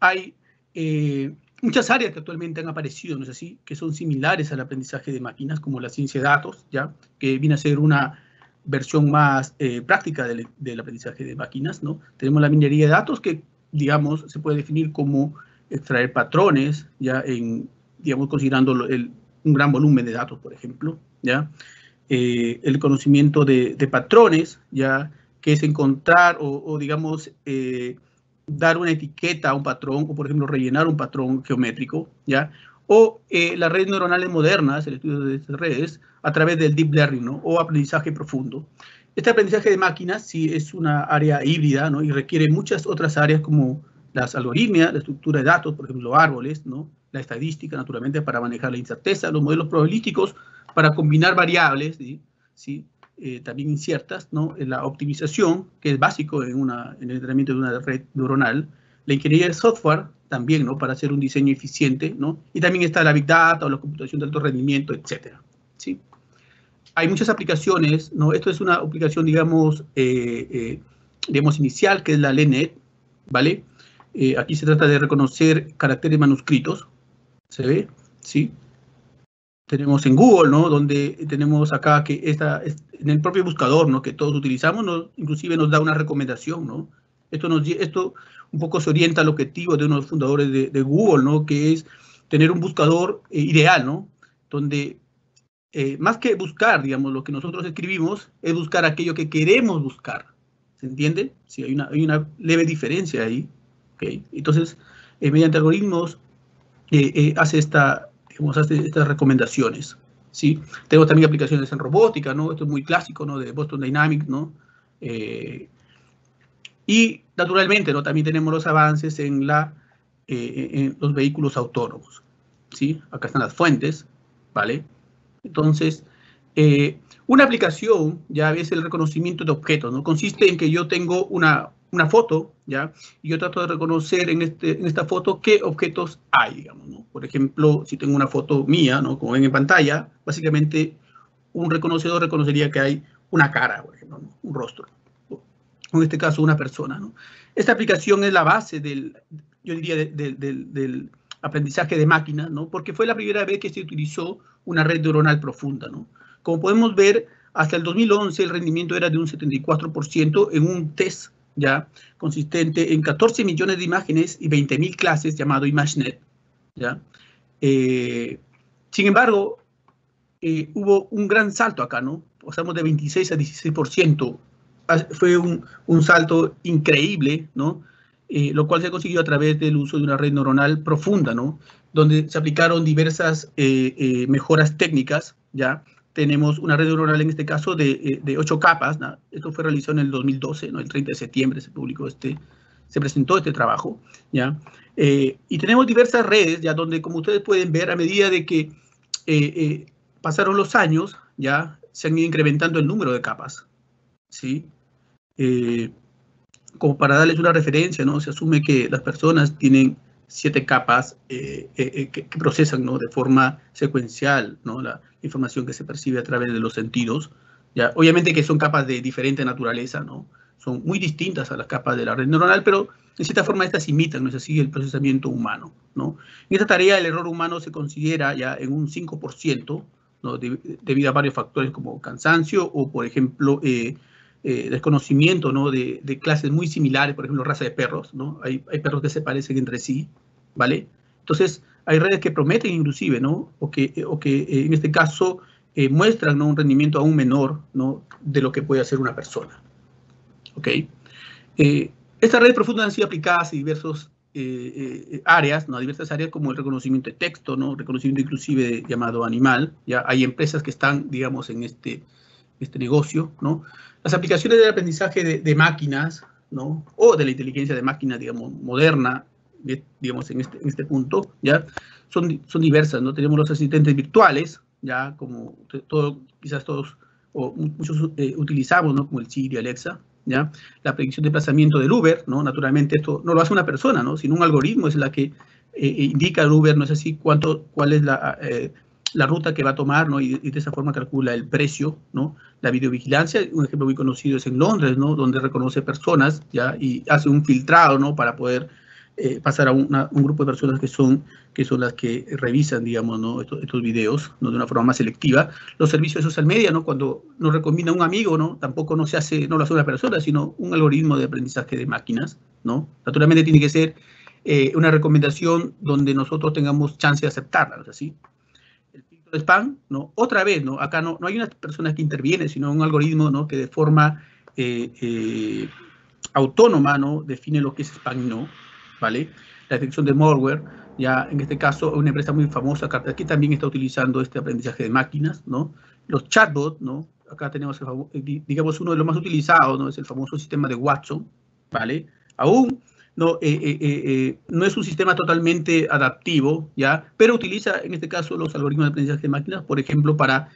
Hay eh, muchas áreas que actualmente han aparecido, ¿no es así?, que son similares al aprendizaje de máquinas, como la ciencia de datos, ¿ya?, que viene a ser una versión más eh, práctica del, del, aprendizaje de máquinas, ¿no? Tenemos la minería de datos, que digamos, se puede definir como extraer patrones, ya en, digamos, considerando el, un gran volumen de datos, por ejemplo, ya. Eh, el conocimiento de, patrones, ya, que es encontrar o, digamos, eh, dar una etiqueta a un patrón, o por ejemplo, rellenar un patrón geométrico, ya. O eh, las redes neuronales modernas, el estudio de estas redes, a través del deep learning, ¿no? O aprendizaje profundo. Este aprendizaje de máquinas sí es una área híbrida ¿no? y requiere muchas otras áreas como las algoritmias, la estructura de datos, por ejemplo, árboles, ¿no? la estadística, naturalmente, para manejar la incerteza, los modelos probabilísticos para combinar variables, ¿sí? Eh, también inciertas, ¿no? la optimización, que es básico en, una, el entrenamiento de una red neuronal, la ingeniería de software también, ¿no? para hacer un diseño eficiente, ¿no? y también está la Big Data o la computación de alto rendimiento, etcétera. ¿sí? hay muchas aplicaciones, ¿no? Esto es una aplicación, digamos, eh, eh, digamos inicial, que es la LeNet, ¿vale? Eh, aquí se trata de reconocer caracteres manuscritos, ¿se ve? Sí. Tenemos en Google, ¿no? Donde tenemos acá que está en el propio buscador, ¿no? Que todos utilizamos, ¿no? inclusive nos da una recomendación, ¿no? Esto, nos, esto un poco se orienta al objetivo de uno de los fundadores de, de Google, ¿no? Que es tener un buscador eh, ideal, ¿no? Donde eh, más que buscar, digamos, lo que nosotros escribimos, es buscar aquello que queremos buscar. ¿Se entiende? Sí, hay una, hay una leve diferencia ahí. Entonces, eh, mediante algoritmos, eh, hace, esta, digamos, hace estas recomendaciones. ¿sí? tengo también aplicaciones en robótica, ¿no? Esto es muy clásico, ¿no? De Boston Dynamics, ¿no? y, naturalmente, ¿no? También tenemos los avances en, la, en los vehículos autónomos, ¿sí? Acá están las fuentes, ¿vale? Entonces, eh, una aplicación ya es el reconocimiento de objetos, ¿no? Consiste en que yo tengo una, una foto, ¿ya? Y yo trato de reconocer en, este, en esta foto qué objetos hay, digamos, ¿no? Por ejemplo, si tengo una foto mía, ¿no? Como ven en pantalla, básicamente un reconocedor reconocería que hay una cara, por un rostro. O en este caso, una persona, ¿no? Esta aplicación es la base del, yo diría, del, del, del aprendizaje de máquina, ¿no? porque fue la primera vez que se utilizó una red neuronal profunda. ¿no? Como podemos ver, hasta el 2011 el rendimiento era de un 74% en un test ya consistente en 14 millones de imágenes y 20.000 clases llamado ImageNet. ¿ya? Eh, sin embargo, eh, hubo un gran salto acá, ¿no? Pasamos de 26 a 16%. Ah, fue un, un salto increíble, ¿no? Eh, lo cual se consiguió a través del uso de una red neuronal profunda, ¿no? Donde se aplicaron diversas eh, eh, mejoras técnicas, ¿ya? Tenemos una red neuronal en este caso de, de ocho capas, ¿no? Esto fue realizado en el 2012, ¿no? El 30 de septiembre se publicó este, se presentó este trabajo, ¿ya? y tenemos diversas redes, ¿ya? Donde, como ustedes pueden ver, a medida de que pasaron los años, ¿ya? Se han ido incrementando el número de capas, ¿sí? sí como para darles una referencia, ¿no? Se asume que las personas tienen siete capas eh, eh, eh, que, procesan ¿no? de forma secuencial ¿no? la información que se percibe a través de los sentidos. ¿ya? Obviamente que son capas de diferente naturaleza, ¿no? son muy distintas a las capas de la red neuronal, pero en cierta forma estas imitan, ¿no es así?, el procesamiento humano. ¿no? En esta tarea el error humano se considera ya en un 5%, ¿no? debido a varios factores como cansancio o, por ejemplo, eh, desconocimiento ¿no? de, clases muy similares, por ejemplo, raza de perros, ¿no? Hay, perros que se parecen entre sí, ¿vale? Entonces, hay redes que prometen inclusive, ¿no? O que, eh, o que eh, en este caso muestran ¿no? un rendimiento aún menor, ¿no? De lo que puede hacer una persona, ¿ok? estas redes profundas han sido aplicadas en diversas áreas, ¿no? diversas áreas como el reconocimiento de texto, ¿no? Reconocimiento inclusive de, llamado animal, ¿ya? Hay empresas que están, digamos, en este este negocio, ¿no? Las aplicaciones del aprendizaje de, máquinas, ¿no? O de la inteligencia de máquinas, digamos, moderna, digamos, en este, este punto, ¿ya? Son, son diversas, ¿no? Tenemos los asistentes virtuales, ¿ya? Como todo, quizás todos, o muchos eh, utilizamos, ¿no? Como el Siri, Alexa, ¿ya? La predicción de desplazamiento del Uber, ¿no? Naturalmente esto no lo hace una persona, ¿no? Sino un algoritmo es la que eh, indica al Uber, ¿no es así? Cuánto, cuál es la... Eh, la ruta que va a tomar, ¿no? Y, de esa forma calcula el precio, ¿no? La videovigilancia, un ejemplo muy conocido es en Londres, ¿no? Donde reconoce personas, ¿ya? Y hace un filtrado, ¿no? Para poder eh, pasar a un grupo de personas que son, que son las que revisan, digamos, ¿no? estos, videos ¿no? de una forma más selectiva. Los servicios de social media, ¿no? cuando nos recomienda un amigo, ¿no? tampoco no se hace, no lo hace una persona, sino un algoritmo de aprendizaje de máquinas. ¿no? Naturalmente tiene que ser eh, una recomendación donde nosotros tengamos chance de aceptarla, ¿no spam, ¿no? Otra vez, ¿no? Acá no, hay una persona que interviene, sino un algoritmo, ¿no? Que de forma eh, eh, autónoma, ¿no? Define lo que es spam y no, ¿vale? La detección de malware, ya en este caso una empresa muy famosa que también está utilizando este aprendizaje de máquinas, ¿no? Los chatbots, ¿no? Acá tenemos, eh, digamos, uno de los más utilizados, ¿no? Es el famoso sistema de Watson, ¿vale? Aún eh, eh, eh, no, es un sistema totalmente adaptivo, ¿ya? Pero utiliza en este caso los algoritmos de aprendizaje de máquinas, por ejemplo, para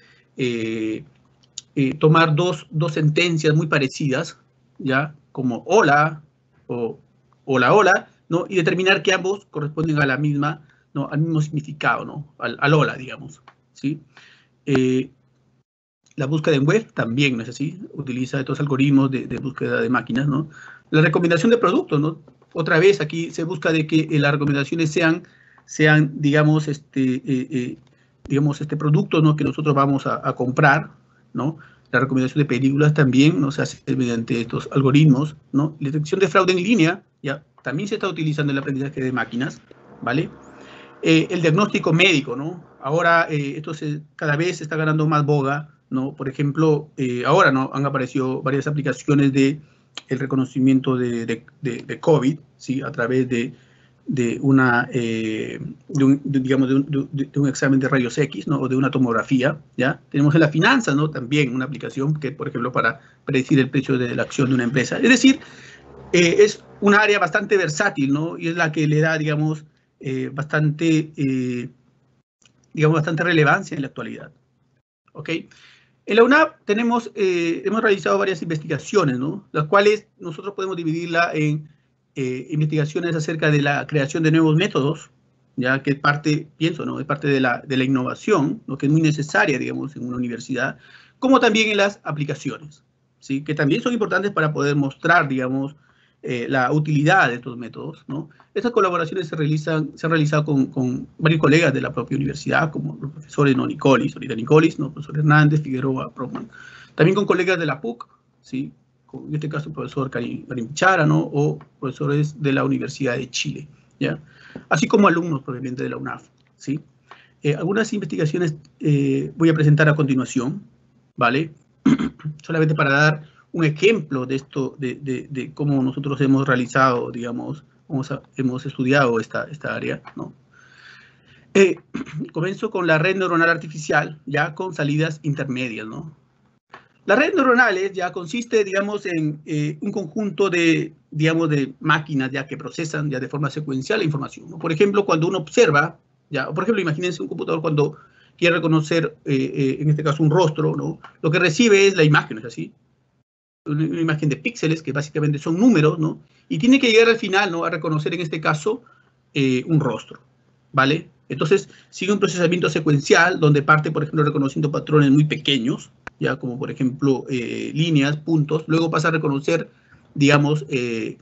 tomar dos, sentencias muy parecidas, ¿ya? Como hola o hola, hola, ¿no? Y determinar que ambos corresponden a la misma, ¿no? Al mismo significado, ¿no? Al, hola, digamos, ¿sí? La búsqueda en web también, ¿no es así? Utiliza estos algoritmos de, búsqueda de máquinas, ¿no? La recomendación de productos, ¿no? otra vez aquí se busca de que eh, las recomendaciones sean, sean digamos, este, eh, eh, digamos, este producto ¿no? que nosotros vamos a, comprar, ¿no? La recomendación de películas también ¿no? se hace mediante estos algoritmos, ¿no? detección de fraude en línea, ya, también se está utilizando el aprendizaje de máquinas, ¿vale? el diagnóstico médico, ¿no? Ahora esto se, cada vez se está ganando más boga, ¿no? Por ejemplo, ahora ¿no? han aparecido varias aplicaciones de el reconocimiento de, COVID, ¿sí? a través de, una, eh, un, digamos, de un, examen de rayos X, ¿no? O de una tomografía, ¿ya? Tenemos en la finanza, ¿no? También una aplicación que, por ejemplo, para predecir el precio de la acción de una empresa. Es decir, eh, es un área bastante versátil, ¿no? Y es la que le da, digamos, eh, bastante, digamos, bastante relevancia en la actualidad. ¿Ok? En la UNAP tenemos, eh, hemos realizado varias investigaciones, las cuales nosotros podemos dividirla en eh, investigaciones acerca de la creación de nuevos métodos, ya que es parte, pienso, ¿no? es parte de la, de la innovación, lo que es muy necesaria, digamos, en una universidad, como también en las aplicaciones, ¿sí? que también son importantes para poder mostrar, digamos, eh, la utilidad de estos métodos. ¿no? Estas colaboraciones se, realizan, se han realizado con, varios colegas de la propia universidad, como los profesores ¿no? Nicolis, Nicolis, ¿no? profesor Hernández, Figueroa, Proman. También con colegas de la PUC, ¿sí? en este caso el profesor Karim, Chara, ¿no? o profesores de la Universidad de Chile, ¿ya? así como alumnos provenientes de la UNAF. ¿sí? Eh, algunas investigaciones eh, voy a presentar a continuación, ¿vale? solamente para dar un ejemplo de esto, de, de, cómo nosotros hemos realizado, digamos, hemos, hemos estudiado esta, esta área, ¿no? Eh, comienzo con la red neuronal artificial, ya con salidas intermedias, ¿no? La red neuronal ya consiste, digamos, en eh, un conjunto de, digamos, de máquinas ya que procesan ya de forma secuencial la información. ¿no? Por ejemplo, cuando uno observa, ya, por ejemplo, imagínense un computador cuando quiere reconocer, eh, eh, en este caso, un rostro, ¿no? Lo que recibe es la imagen, ¿es así? una imagen de píxeles, que básicamente son números, ¿no? Y tiene que llegar al final, ¿no? A reconocer en este caso eh, un rostro, ¿vale? Entonces sigue un procesamiento secuencial donde parte, por ejemplo, reconociendo patrones muy pequeños, ya como por ejemplo eh, líneas, puntos, luego pasa a reconocer, digamos, eh,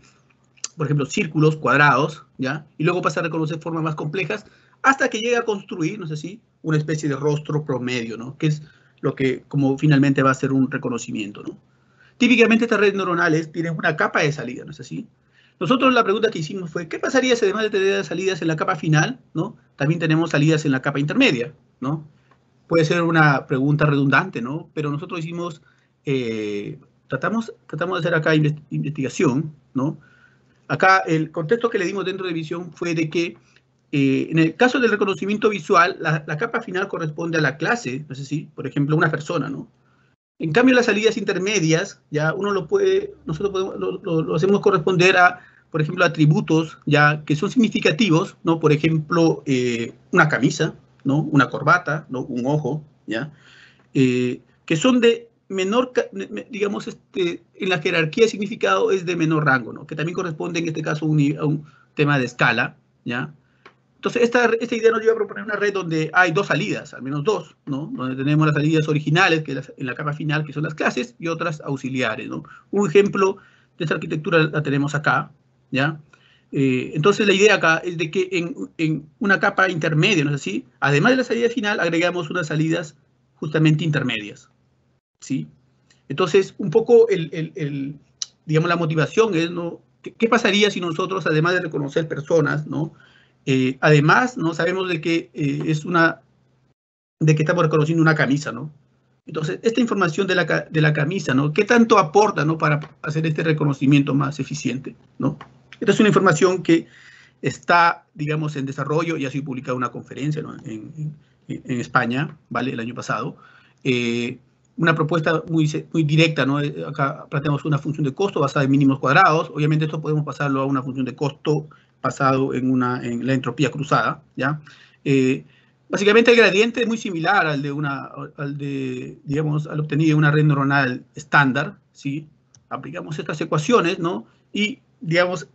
por ejemplo, círculos, cuadrados, ya, y luego pasa a reconocer formas más complejas hasta que llega a construir, no sé si, una especie de rostro promedio, ¿no? Que es lo que como finalmente va a ser un reconocimiento, ¿no? Típicamente estas redes neuronales tienen una capa de salida, ¿no es así? Nosotros la pregunta que hicimos fue, ¿qué pasaría si además de tener salidas en la capa final, ¿no? también tenemos salidas en la capa intermedia? ¿no? Puede ser una pregunta redundante, ¿no? pero nosotros hicimos, eh, tratamos, tratamos de hacer acá investigación. ¿no? Acá el contexto que le dimos dentro de visión fue de que eh, en el caso del reconocimiento visual, la, capa final corresponde a la clase, no sé si, por ejemplo, una persona, ¿no? En cambio, las salidas intermedias, ya uno lo puede, nosotros lo, hacemos corresponder a, por ejemplo, atributos ya que son significativos, ¿no? Por ejemplo, eh, una camisa, ¿no? Una corbata, ¿no? Un ojo, ¿ya? Eh, que son de menor, digamos, este, en la jerarquía de significado es de menor rango, ¿no? Que también corresponde en este caso a un, a un tema de escala, ¿ya? Entonces, esta, esta idea nos lleva a proponer una red donde hay dos salidas, al menos dos, ¿no? Donde tenemos las salidas originales, que en la capa final, que son las clases, y otras auxiliares, ¿no? Un ejemplo de esta arquitectura la tenemos acá, ¿ya? Eh, entonces, la idea acá es de que en, en, una capa intermedia, ¿no es así? Además de la salida final, agregamos unas salidas justamente intermedias, ¿sí? Entonces, un poco, el, el, digamos, la motivación es, ¿no? ¿Qué, ¿Qué pasaría si nosotros, además de reconocer personas, ¿no? Eh, además, no sabemos de que eh, es una, de que estamos reconociendo una camisa, ¿no? Entonces, esta información de la, de la camisa, ¿no? ¿Qué tanto aporta, ¿no? Para hacer este reconocimiento más eficiente, ¿no? Esta es una información que está, digamos, en desarrollo y ha sido publicada una conferencia en, en, España, ¿vale? El año pasado. Eh, una propuesta muy, muy directa, ¿no? Acá planteamos una función de costo basada en mínimos cuadrados. Obviamente esto podemos pasarlo a una función de costo basado en, una, en la entropía cruzada. ¿ya? Eh, básicamente el gradiente es muy similar al de una, al de, digamos, al obtenido una red neuronal estándar, si Aplicamos estas ecuaciones, ¿no? Y, digamos,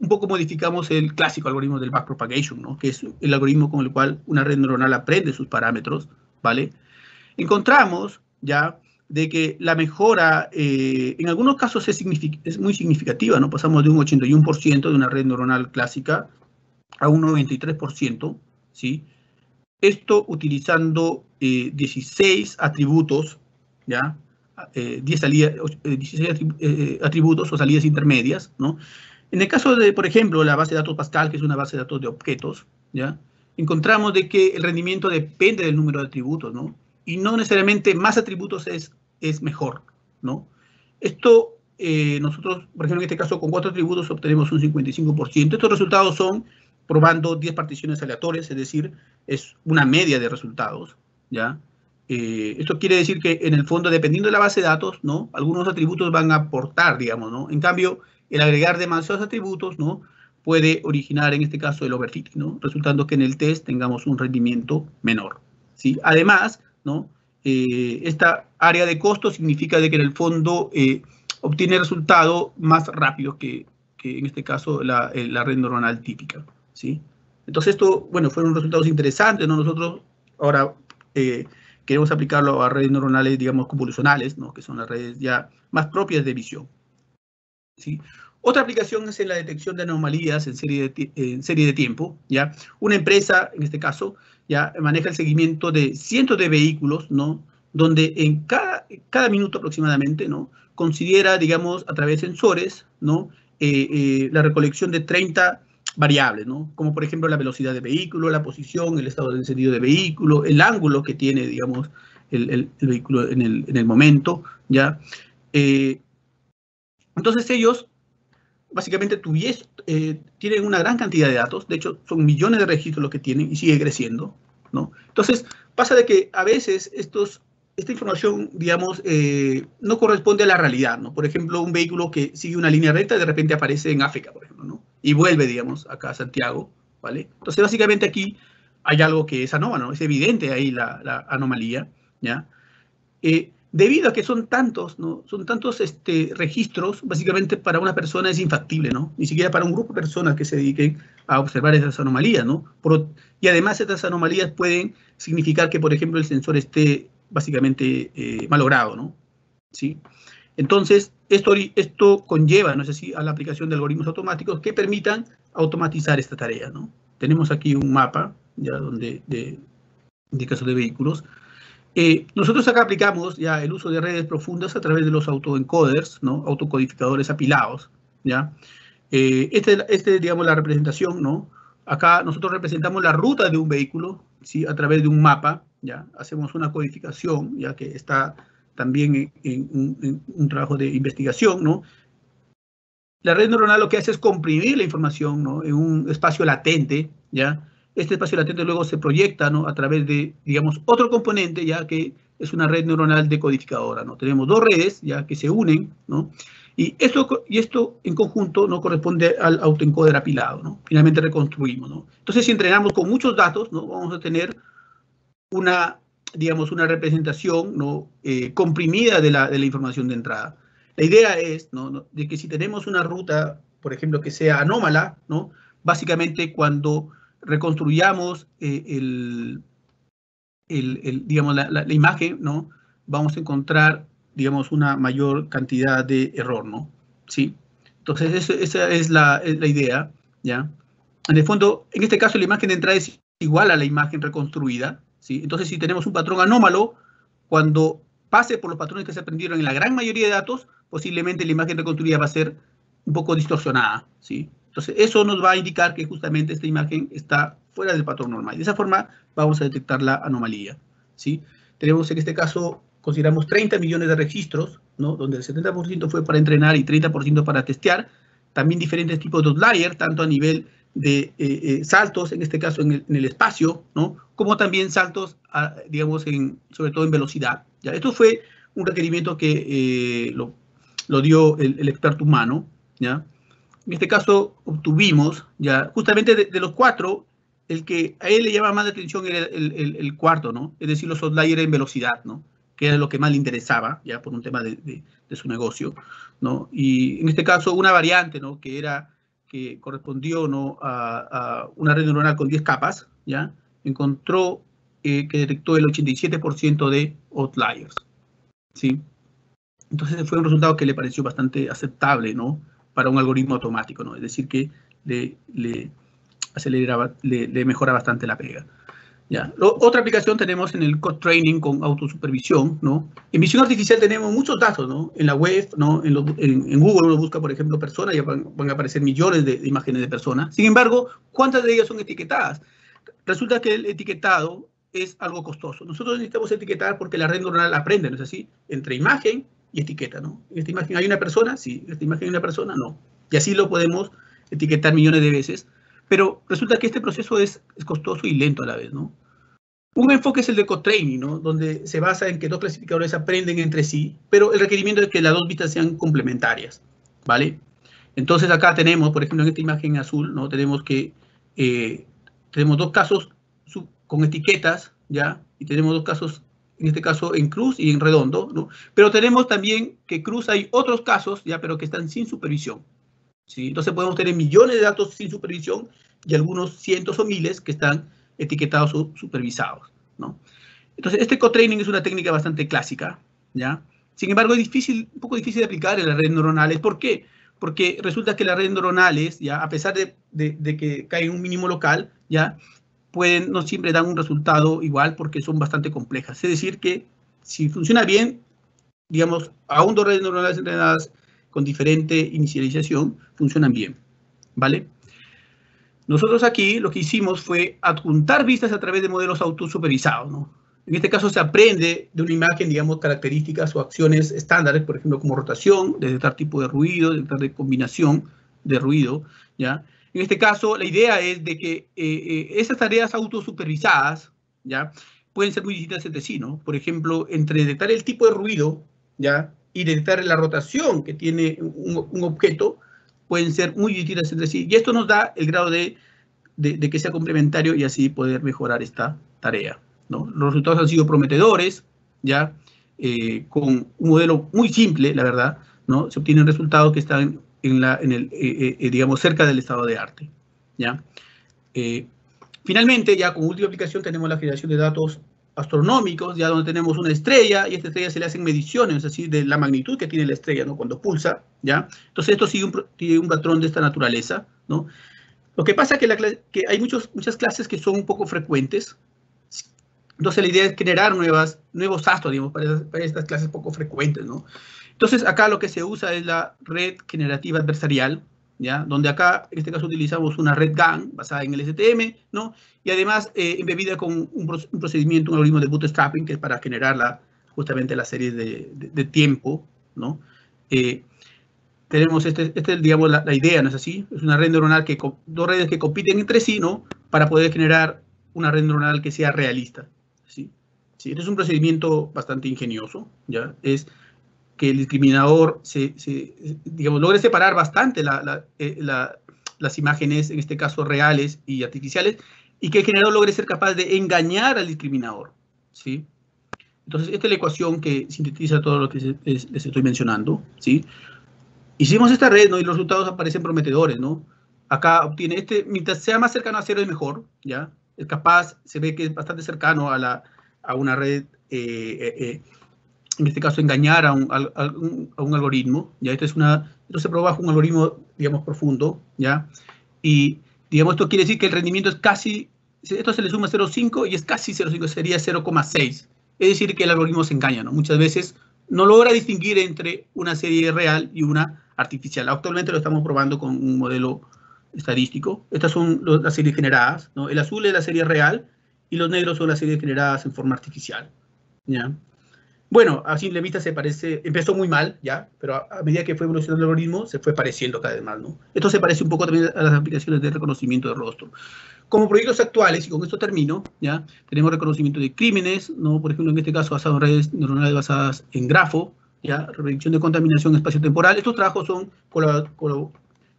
un poco modificamos el clásico algoritmo del backpropagation, ¿no? Que es el algoritmo con el cual una red neuronal aprende sus parámetros, ¿vale? Encontramos, ya, de que la mejora eh, en algunos casos es, muy significativa, ¿no? Pasamos de un 81% de una red neuronal clásica a un 93%, ¿sí? Esto utilizando 16 eh, atributos, ¿ya? 10 eh, 16 atributos o salidas intermedias, ¿no? En el caso de, por ejemplo, la base de datos Pascal, que es una base de datos de objetos, ¿ya? Encontramos de que el rendimiento depende del número de atributos, ¿no? y no necesariamente más atributos es, es mejor, ¿no? Esto, eh, nosotros, por ejemplo, en este caso, con cuatro atributos obtenemos un 55%. Estos resultados son probando 10 particiones aleatorias, es decir, es una media de resultados, ¿ya? Eh, esto quiere decir que, en el fondo, dependiendo de la base de datos, ¿no? Algunos atributos van a aportar, digamos, ¿no? En cambio, el agregar demasiados atributos, ¿no? Puede originar, en este caso, el overfitting, ¿no? Resultando que en el test tengamos un rendimiento menor, ¿sí? Además, eh, esta área de costo significa de que en el fondo eh, obtiene resultados más rápidos que, en este caso la, eh, red neuronal típica. ¿sí? Entonces esto, bueno, fueron resultados interesantes, ¿no? Nosotros ahora queremos aplicarlo a redes neuronales, digamos, convolucionales, ¿no? que son las redes ya más propias de visión. ¿sí? Otra aplicación es en la detección de anomalías en serie de, en serie de tiempo. ¿ya? Una empresa, en este caso, ya maneja el seguimiento de cientos de vehículos, ¿no? donde en cada, cada minuto aproximadamente ¿no? considera, digamos, a través de sensores, ¿no? Eh, eh, la recolección de 30 variables, ¿no? Como por ejemplo la velocidad de vehículo, la posición, el estado de encendido de vehículo, el ángulo que tiene, digamos, el, vehículo en el, momento, ¿ya? Eh, entonces ellos básicamente tuvies, eh, tienen una gran cantidad de datos, de hecho son millones de registros los que tienen y sigue creciendo, ¿no? Entonces pasa de que a veces estos, esta información, digamos, eh, no corresponde a la realidad, ¿no? Por ejemplo, un vehículo que sigue una línea recta de repente aparece en África, por ejemplo, ¿no? Y vuelve, digamos, acá a Santiago, ¿vale? Entonces básicamente aquí hay algo que es anómalo, ¿no? es evidente ahí la, anomalía, ¿ya? Eh, debido a que son tantos, ¿no? Son tantos este, registros, básicamente para una persona es infactible, ¿no? Ni siquiera para un grupo de personas que se dediquen a observar esas anomalías, y además estas anomalías pueden significar que, por ejemplo, el sensor esté básicamente eh, malogrado, ¿no? ¿Sí? Entonces, esto, esto conlleva, ¿no sé si a la aplicación de algoritmos automáticos que permitan automatizar esta tarea, ¿no? Tenemos aquí un mapa, ya donde, de, de de vehículos, eh, nosotros acá aplicamos ya el uso de redes profundas a través de los autoencoders, ¿no? autocodificadores apilados. ¿ya? Eh, este, este, digamos, la representación, ¿no? Acá nosotros representamos la ruta de un vehículo, ¿sí? A través de un mapa, ¿ya? Hacemos una codificación, ya que está también en, un, un trabajo de investigación, ¿no? La red neuronal lo que hace es comprimir la información, ¿no? En un espacio latente, ¿ya? este espacio latente luego se proyecta ¿no? a través de, digamos, otro componente, ya que es una red neuronal decodificadora. ¿no? Tenemos dos redes ya que se unen, ¿no? Y esto, y esto en conjunto no corresponde al autoencoder apilado, ¿no? Finalmente reconstruimos, ¿no? Entonces, si entrenamos con muchos datos, ¿no? Vamos a tener una, digamos, una representación, ¿no? Eh, comprimida de la, de la, información de entrada. La idea es, ¿no? De que si tenemos una ruta, por ejemplo, que sea anómala, ¿no? Básicamente cuando reconstruyamos eh, el, el, digamos, la, imagen, ¿no? Vamos a encontrar, digamos, una mayor cantidad de error, ¿no? Sí. Entonces, esa es la, la, idea, ¿ya? En el fondo, en este caso, la imagen de entrada es igual a la imagen reconstruida, ¿sí? Entonces, si tenemos un patrón anómalo, cuando pase por los patrones que se aprendieron en la gran mayoría de datos, posiblemente la imagen reconstruida va a ser un poco distorsionada, ¿sí? Entonces, eso nos va a indicar que justamente esta imagen está fuera del patrón normal. De esa forma vamos a detectar la anomalía. ¿sí? Tenemos en este caso, consideramos 30 millones de registros, ¿no? donde el 70% fue para entrenar y 30% para testear. También diferentes tipos de layers, tanto a nivel de eh, eh, saltos, en este caso en el, espacio, ¿no? como también saltos, digamos, en, sobre todo en velocidad. ¿ya? Esto fue un requerimiento que eh, lo, lo, dio el, el experto humano. ¿ya? en este caso obtuvimos, ya justamente de, los cuatro, el que a él le llama más la atención era el, cuarto, ¿no? Es decir, los outliers en velocidad, ¿no? Que era lo que más le interesaba, ya por un tema de, de, su negocio, ¿no? Y en este caso, una variante, ¿no? Que era, que correspondió, ¿no? A, una red neuronal con 10 capas, ¿ya? Encontró eh, que detectó el 87% de outliers, ¿sí? Entonces fue un resultado que le pareció bastante aceptable, ¿no? para un algoritmo automático, ¿no? Es decir, que le, le le, mejora bastante la pega. Ya. otra aplicación tenemos en el code training con autosupervisión, ¿no? En visión artificial tenemos muchos datos, ¿no? En la web, ¿no? En, Google uno busca, por ejemplo, personas y van, a aparecer millones de, de imágenes de personas. Sin embargo, ¿cuántas de ellas son etiquetadas? Resulta que el etiquetado es algo costoso. Nosotros necesitamos etiquetar porque la red neuronal aprende, ¿no es así? Entre imagen y etiqueta, ¿no? En esta imagen hay una persona, sí, en esta imagen hay una persona, no. Y así lo podemos etiquetar millones de veces. Pero resulta que este proceso es, costoso y lento a la vez, ¿no? Un enfoque es el de co-training, ¿no? Donde se basa en que dos clasificadores aprenden entre sí, pero el requerimiento es que las dos vistas sean complementarias, ¿vale? Entonces acá tenemos, por ejemplo, en esta imagen azul, ¿no? Tenemos que eh, tenemos dos casos con etiquetas, ¿ya? Y tenemos dos casos en este caso en Cruz y en Redondo, ¿no? Pero tenemos también que Cruz hay otros casos, ya, pero que están sin supervisión. ¿sí? Entonces podemos tener millones de datos sin supervisión y algunos cientos o miles que están etiquetados o supervisados, ¿no? Entonces, este co-training es una técnica bastante clásica, ¿ya? Sin embargo, es difícil, un poco difícil de aplicar en las redes neuronales. ¿Por qué? Porque resulta que las redes neuronales, ¿ya? A pesar de, de, de que cae en un mínimo local, ¿ya? pueden, no siempre dan un resultado igual porque son bastante complejas. Es decir, que si funciona bien, digamos, aún dos redes neuronales entrenadas con diferente inicialización funcionan bien, ¿vale? Nosotros aquí lo que hicimos fue adjuntar vistas a través de modelos autosupervisados, ¿no? En este caso se aprende de una imagen, digamos, características o acciones estándares, por ejemplo, como rotación, detectar tipo de ruido, detectar de combinación de ruido, ¿ya? En este caso, la idea es de que eh, eh, esas tareas autosupervisadas, ¿ya? Pueden ser muy distintas entre sí, ¿no? Por ejemplo, entre detectar el tipo de ruido, ¿ya? Y detectar la rotación que tiene un, objeto, pueden ser muy distintas entre sí. Y esto nos da el grado de, que sea complementario y así poder mejorar esta tarea, ¿no? Los resultados han sido prometedores, ¿ya? Eh, con un modelo muy simple, la verdad, ¿no? Se obtienen resultados que están en la, el, eh, eh, eh, digamos, cerca del estado de arte. ¿ya? finalmente, ya con última aplicación tenemos la generación de datos astronómicos, ya donde tenemos una estrella y a esta estrella se le hacen mediciones, es decir, de la magnitud que tiene la estrella, ¿no? Cuando pulsa, ¿ya? Entonces esto sigue un, un patrón de esta naturaleza, ¿no? Lo que pasa es que, que hay muchos, muchas clases que son un poco frecuentes. Entonces la idea es generar nuevas, nuevos astros, digamos, para, para estas clases poco frecuentes, ¿no? Entonces, acá lo que se usa es la red generativa adversarial, ¿ya? Donde acá, en este caso, utilizamos una red GAN basada en el STM, ¿no? Y además, eh, embebida con un, procedimiento, un algoritmo de bootstrapping, que es para generar la, justamente la serie de, tiempo, ¿no? Eh, tenemos, este, este digamos, la, idea, ¿no es así? Es una red neuronal que, dos redes que compiten entre sí, ¿no? Para poder generar una red neuronal que sea realista, ¿sí? Sí, este es un procedimiento bastante ingenioso, ¿ya? Es que el discriminador se, digamos, logre separar bastante eh, las imágenes, en este caso reales y artificiales, y que el generador logre ser capaz de engañar al discriminador. ¿sí? Entonces, esta es la ecuación que sintetiza todo lo que les, estoy mencionando. ¿sí? Hicimos esta red ¿no? y los resultados aparecen prometedores. ¿no? Acá obtiene este, mientras sea más cercano a cero es mejor. ¿ya? Es capaz, se ve que es bastante cercano a, la, a una red eh, eh, eh en este caso, engañar a un, algoritmo, ¿ya? Esto es una, se prueba bajo un algoritmo, digamos, profundo, ¿ya? Y, digamos, esto quiere decir que el rendimiento es casi, esto se le suma 0,5 y es casi 0,5, sería 0,6. Es decir, que el algoritmo se engaña, ¿no? Muchas veces no logra distinguir entre una serie real y una artificial. Actualmente lo estamos probando con un modelo estadístico. Estas son las series generadas, ¿no? El azul es la serie real y los negros son las series generadas en forma artificial, ¿ya? Bueno, a simple vista se parece, empezó muy mal, ya, pero a, medida que fue evolucionando el algoritmo, se fue pareciendo cada vez más, ¿no? Esto se parece un poco también a las aplicaciones de reconocimiento de rostro. Como proyectos actuales, y con esto termino, ya, tenemos reconocimiento de crímenes, ¿no? Por ejemplo, en este caso, basado en redes neuronales basadas en grafo, ya, reducción de contaminación espacio-temporal. Estos trabajos son,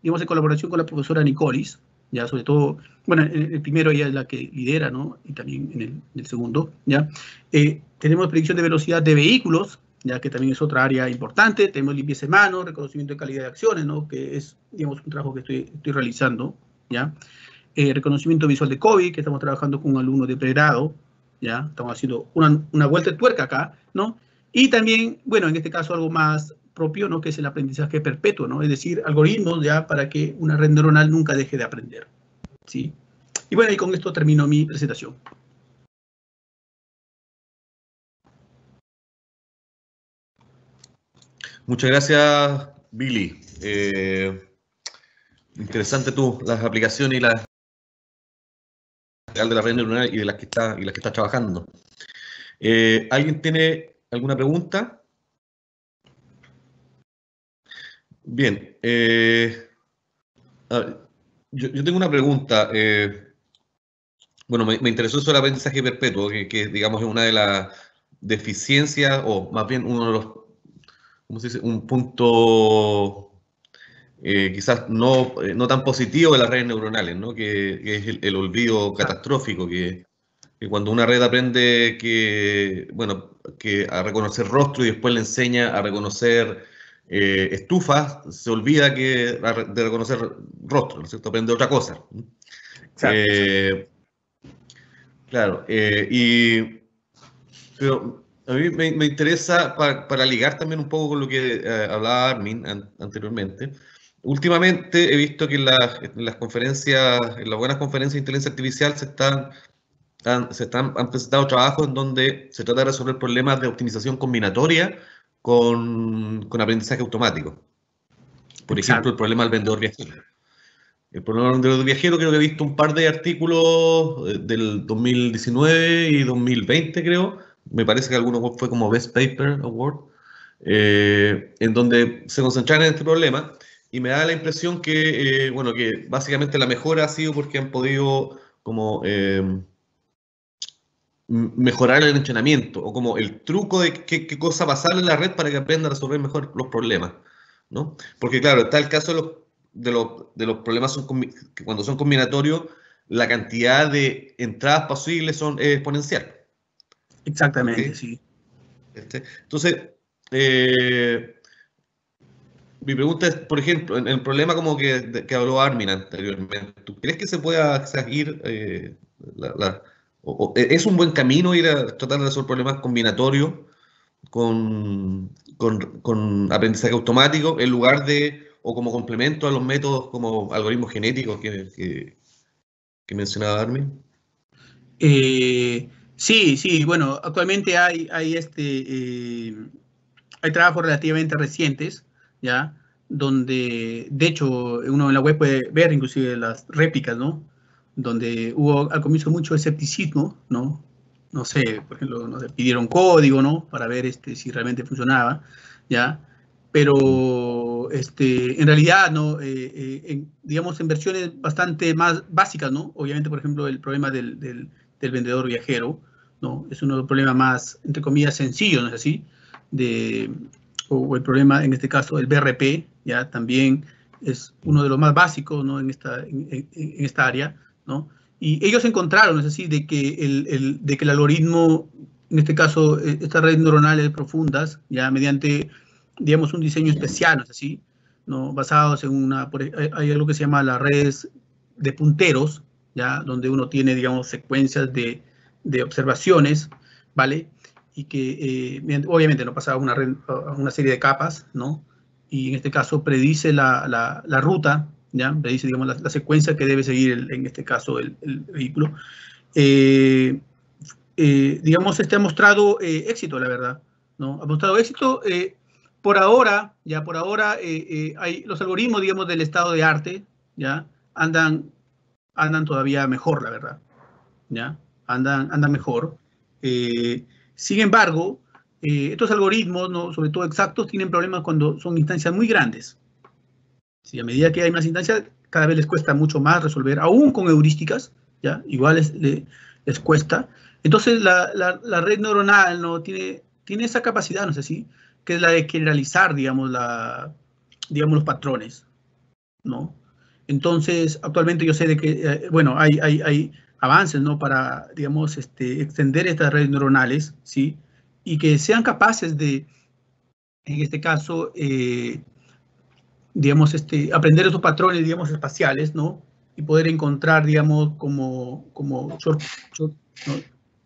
digamos, en colaboración con la profesora Nicolis, ya, sobre todo, bueno, el primero ella es la que lidera, ¿no? Y también en el, segundo, ya. Eh, tenemos predicción de velocidad de vehículos, ya que también es otra área importante. Tenemos limpieza de manos, reconocimiento de calidad de acciones, ¿no? que es, digamos, un trabajo que estoy, estoy realizando. ¿ya? Eh, reconocimiento visual de COVID, que estamos trabajando con un alumno de pregrado. ¿ya? Estamos haciendo una, una, vuelta de tuerca acá. ¿no? Y también, bueno, en este caso algo más propio, ¿no? que es el aprendizaje perpetuo, ¿no? es decir, algoritmos ya para que una red neuronal nunca deje de aprender. ¿sí? Y bueno, y con esto termino mi presentación. Muchas gracias, Billy. Eh, interesante tú, las aplicaciones y las de la red neuronal y de las que está y las que está trabajando. Eh, ¿Alguien tiene alguna pregunta? Bien. Eh, yo, tengo una pregunta. bueno, me, interesó sobre del aprendizaje perpetuo, que digamos es una de las deficiencias, o más bien uno de los ¿cómo se dice? un punto eh, quizás eh, no, tan positivo de las redes neuronales, ¿no? que, es el, olvido catastrófico, que, cuando una red aprende que, bueno, que a reconocer rostro y después le enseña a reconocer eh, estufas, se olvida que, de reconocer rostro, ¿no es cierto? Aprende otra cosa. claro, y a mí me, interesa, para, ligar también un poco con lo que eh, hablaba Armin anteriormente, últimamente he visto que en las, conferencias, en las buenas conferencias de inteligencia artificial se están, han, se están, han presentado trabajos en donde se trata de resolver problemas de optimización combinatoria con, con aprendizaje automático. Por ejemplo, el problema del vendedor viajero. El problema del vendedor viajero creo que he visto un par de artículos eh, del 2019 y 2020, creo, me parece que algunos fue como Best Paper Award, eh, en donde se concentraron en este problema y me da la impresión que, eh, bueno, que básicamente la mejora ha sido porque han podido como eh, mejorar el entrenamiento o como el truco de qué, qué, cosa salir en la red para que aprenda a resolver mejor los problemas, ¿no? Porque claro, está el caso de los, de los, problemas son, que cuando son combinatorios, la cantidad de entradas posibles son, es exponencial. Exactamente, sí. Este, entonces, eh, mi pregunta es, por ejemplo, en el problema como que, que habló Armin anteriormente, ¿tú crees que se pueda seguir, eh, e, es un buen camino ir a tratar de resolver problemas combinatorios con, con, aprendizaje automático en lugar de, o como complemento a los métodos como algoritmos genéticos que, mencionaba Armin? Eh, Sí, sí, bueno, actualmente hay, hay este, eh, hay trabajos relativamente recientes, ¿ya? Donde, de hecho, uno en la web puede ver inclusive las réplicas, ¿no? Donde hubo al comienzo mucho escepticismo, ¿no? No sé, por ejemplo, nos pidieron código, ¿no? Para ver este, si realmente funcionaba, ¿ya? Pero, este, en realidad, ¿no? Eh, eh, digamos, en versiones bastante más básicas, ¿no? Obviamente, por ejemplo, el problema del vendedor viajero, ¿no? Es los problemas más, entre comillas, sencillos, ¿no es así? De, o, el problema, en este caso, el BRP, ya también es uno de los más básicos, ¿no? En esta, en, en esta área, ¿no? Y ellos encontraron, ¿no es así?, de que el, el, de que el algoritmo, en este caso, eh, estas redes neuronales profundas, ya mediante, digamos, un diseño especial, ¿no es así?, ¿no? basados en una, hay algo que se llama las redes de punteros, ya, donde uno tiene, digamos, secuencias de, de observaciones, ¿vale? Y que eh, obviamente no pasa una, una serie de capas, ¿no? Y en este caso predice la, ruta, ¿ya? Predice, digamos, la, secuencia que debe seguir, en este caso, el, vehículo. Eh, eh, digamos, este ha mostrado éxito, la verdad, ¿no? Ha mostrado éxito. por ahora, ya por ahora, hay los algoritmos, digamos, del estado de arte, ¿ya? Andan, andan todavía mejor, la verdad, ¿ya? anda, anda mejor. Eh, sin embargo, eh, estos algoritmos, ¿no? sobre todo exactos, tienen problemas cuando son instancias muy grandes. Si a medida que hay más instancias, cada vez les cuesta mucho más resolver, aún con heurísticas, ¿ya? igual les, cuesta. Entonces, la, la, red neuronal ¿no? tiene, tiene esa capacidad, no sé si, que es la de generalizar, digamos, la, digamos los patrones. ¿no? Entonces, actualmente yo sé de que, eh, bueno, hay, hay, hay, avances, ¿no? Para, digamos, este, extender estas redes neuronales, ¿sí? Y que sean capaces de, en este caso, eh, digamos, este, aprender esos patrones, digamos, espaciales, ¿no? Y poder encontrar, digamos, como, como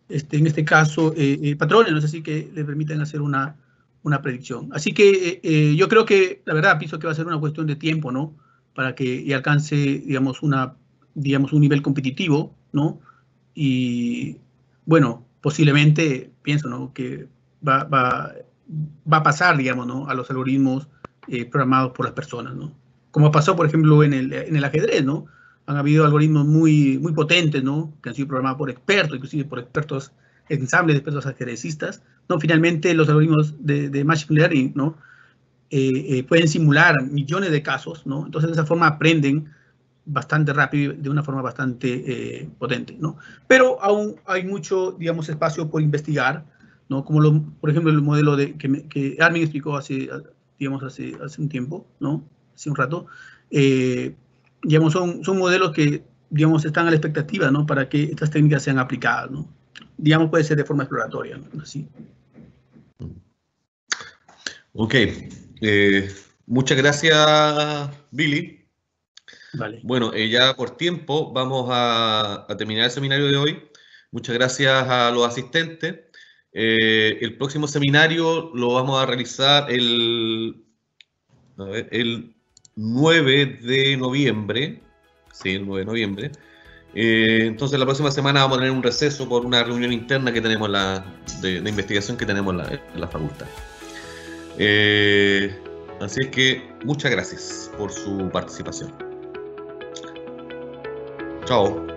este, en este caso, eh, eh, patrones, ¿no? Es así que le permiten hacer una, una predicción. Así que yo creo que, la verdad, pienso que va a ser una cuestión de tiempo, ¿no? Para que alcance, digamos, una, digamos un nivel competitivo ¿no? Y bueno, posiblemente pienso, ¿no? Que va, a pasar, digamos, ¿no? A los algoritmos eh, programados por las personas, ¿no? Como pasó, por ejemplo, en el, ajedrez, ¿no? Han habido algoritmos muy, muy potentes, ¿no? Que han sido programados por expertos, inclusive por expertos, ensambles de expertos ajedrecistas, ¿no? Finalmente, los algoritmos de, Machine Learning, ¿no? Eh, eh, pueden simular millones de casos, ¿no? Entonces, de esa forma aprenden bastante rápido de una forma bastante eh, potente, ¿no? Pero aún hay mucho, digamos, espacio por investigar, ¿no? Como, lo, por ejemplo, el modelo de, que, Armin explicó hace, digamos, hace, hace un tiempo, ¿no? Hace un rato. Eh, digamos, son, son modelos que, digamos, están a la expectativa, ¿no? Para que estas técnicas sean aplicadas, ¿no? Digamos, puede ser de forma exploratoria, Así. Ok. Eh, muchas gracias, Billy. Bueno, eh, ya por tiempo vamos a, terminar el seminario de hoy. Muchas gracias a los asistentes. Eh, el próximo seminario lo vamos a realizar el, 9 de noviembre. Sí, el 9 de noviembre. Eh, entonces la próxima semana vamos a tener un receso por una reunión interna que tenemos la, de, investigación que tenemos la, en la facultad. así es que muchas gracias por su participación. 中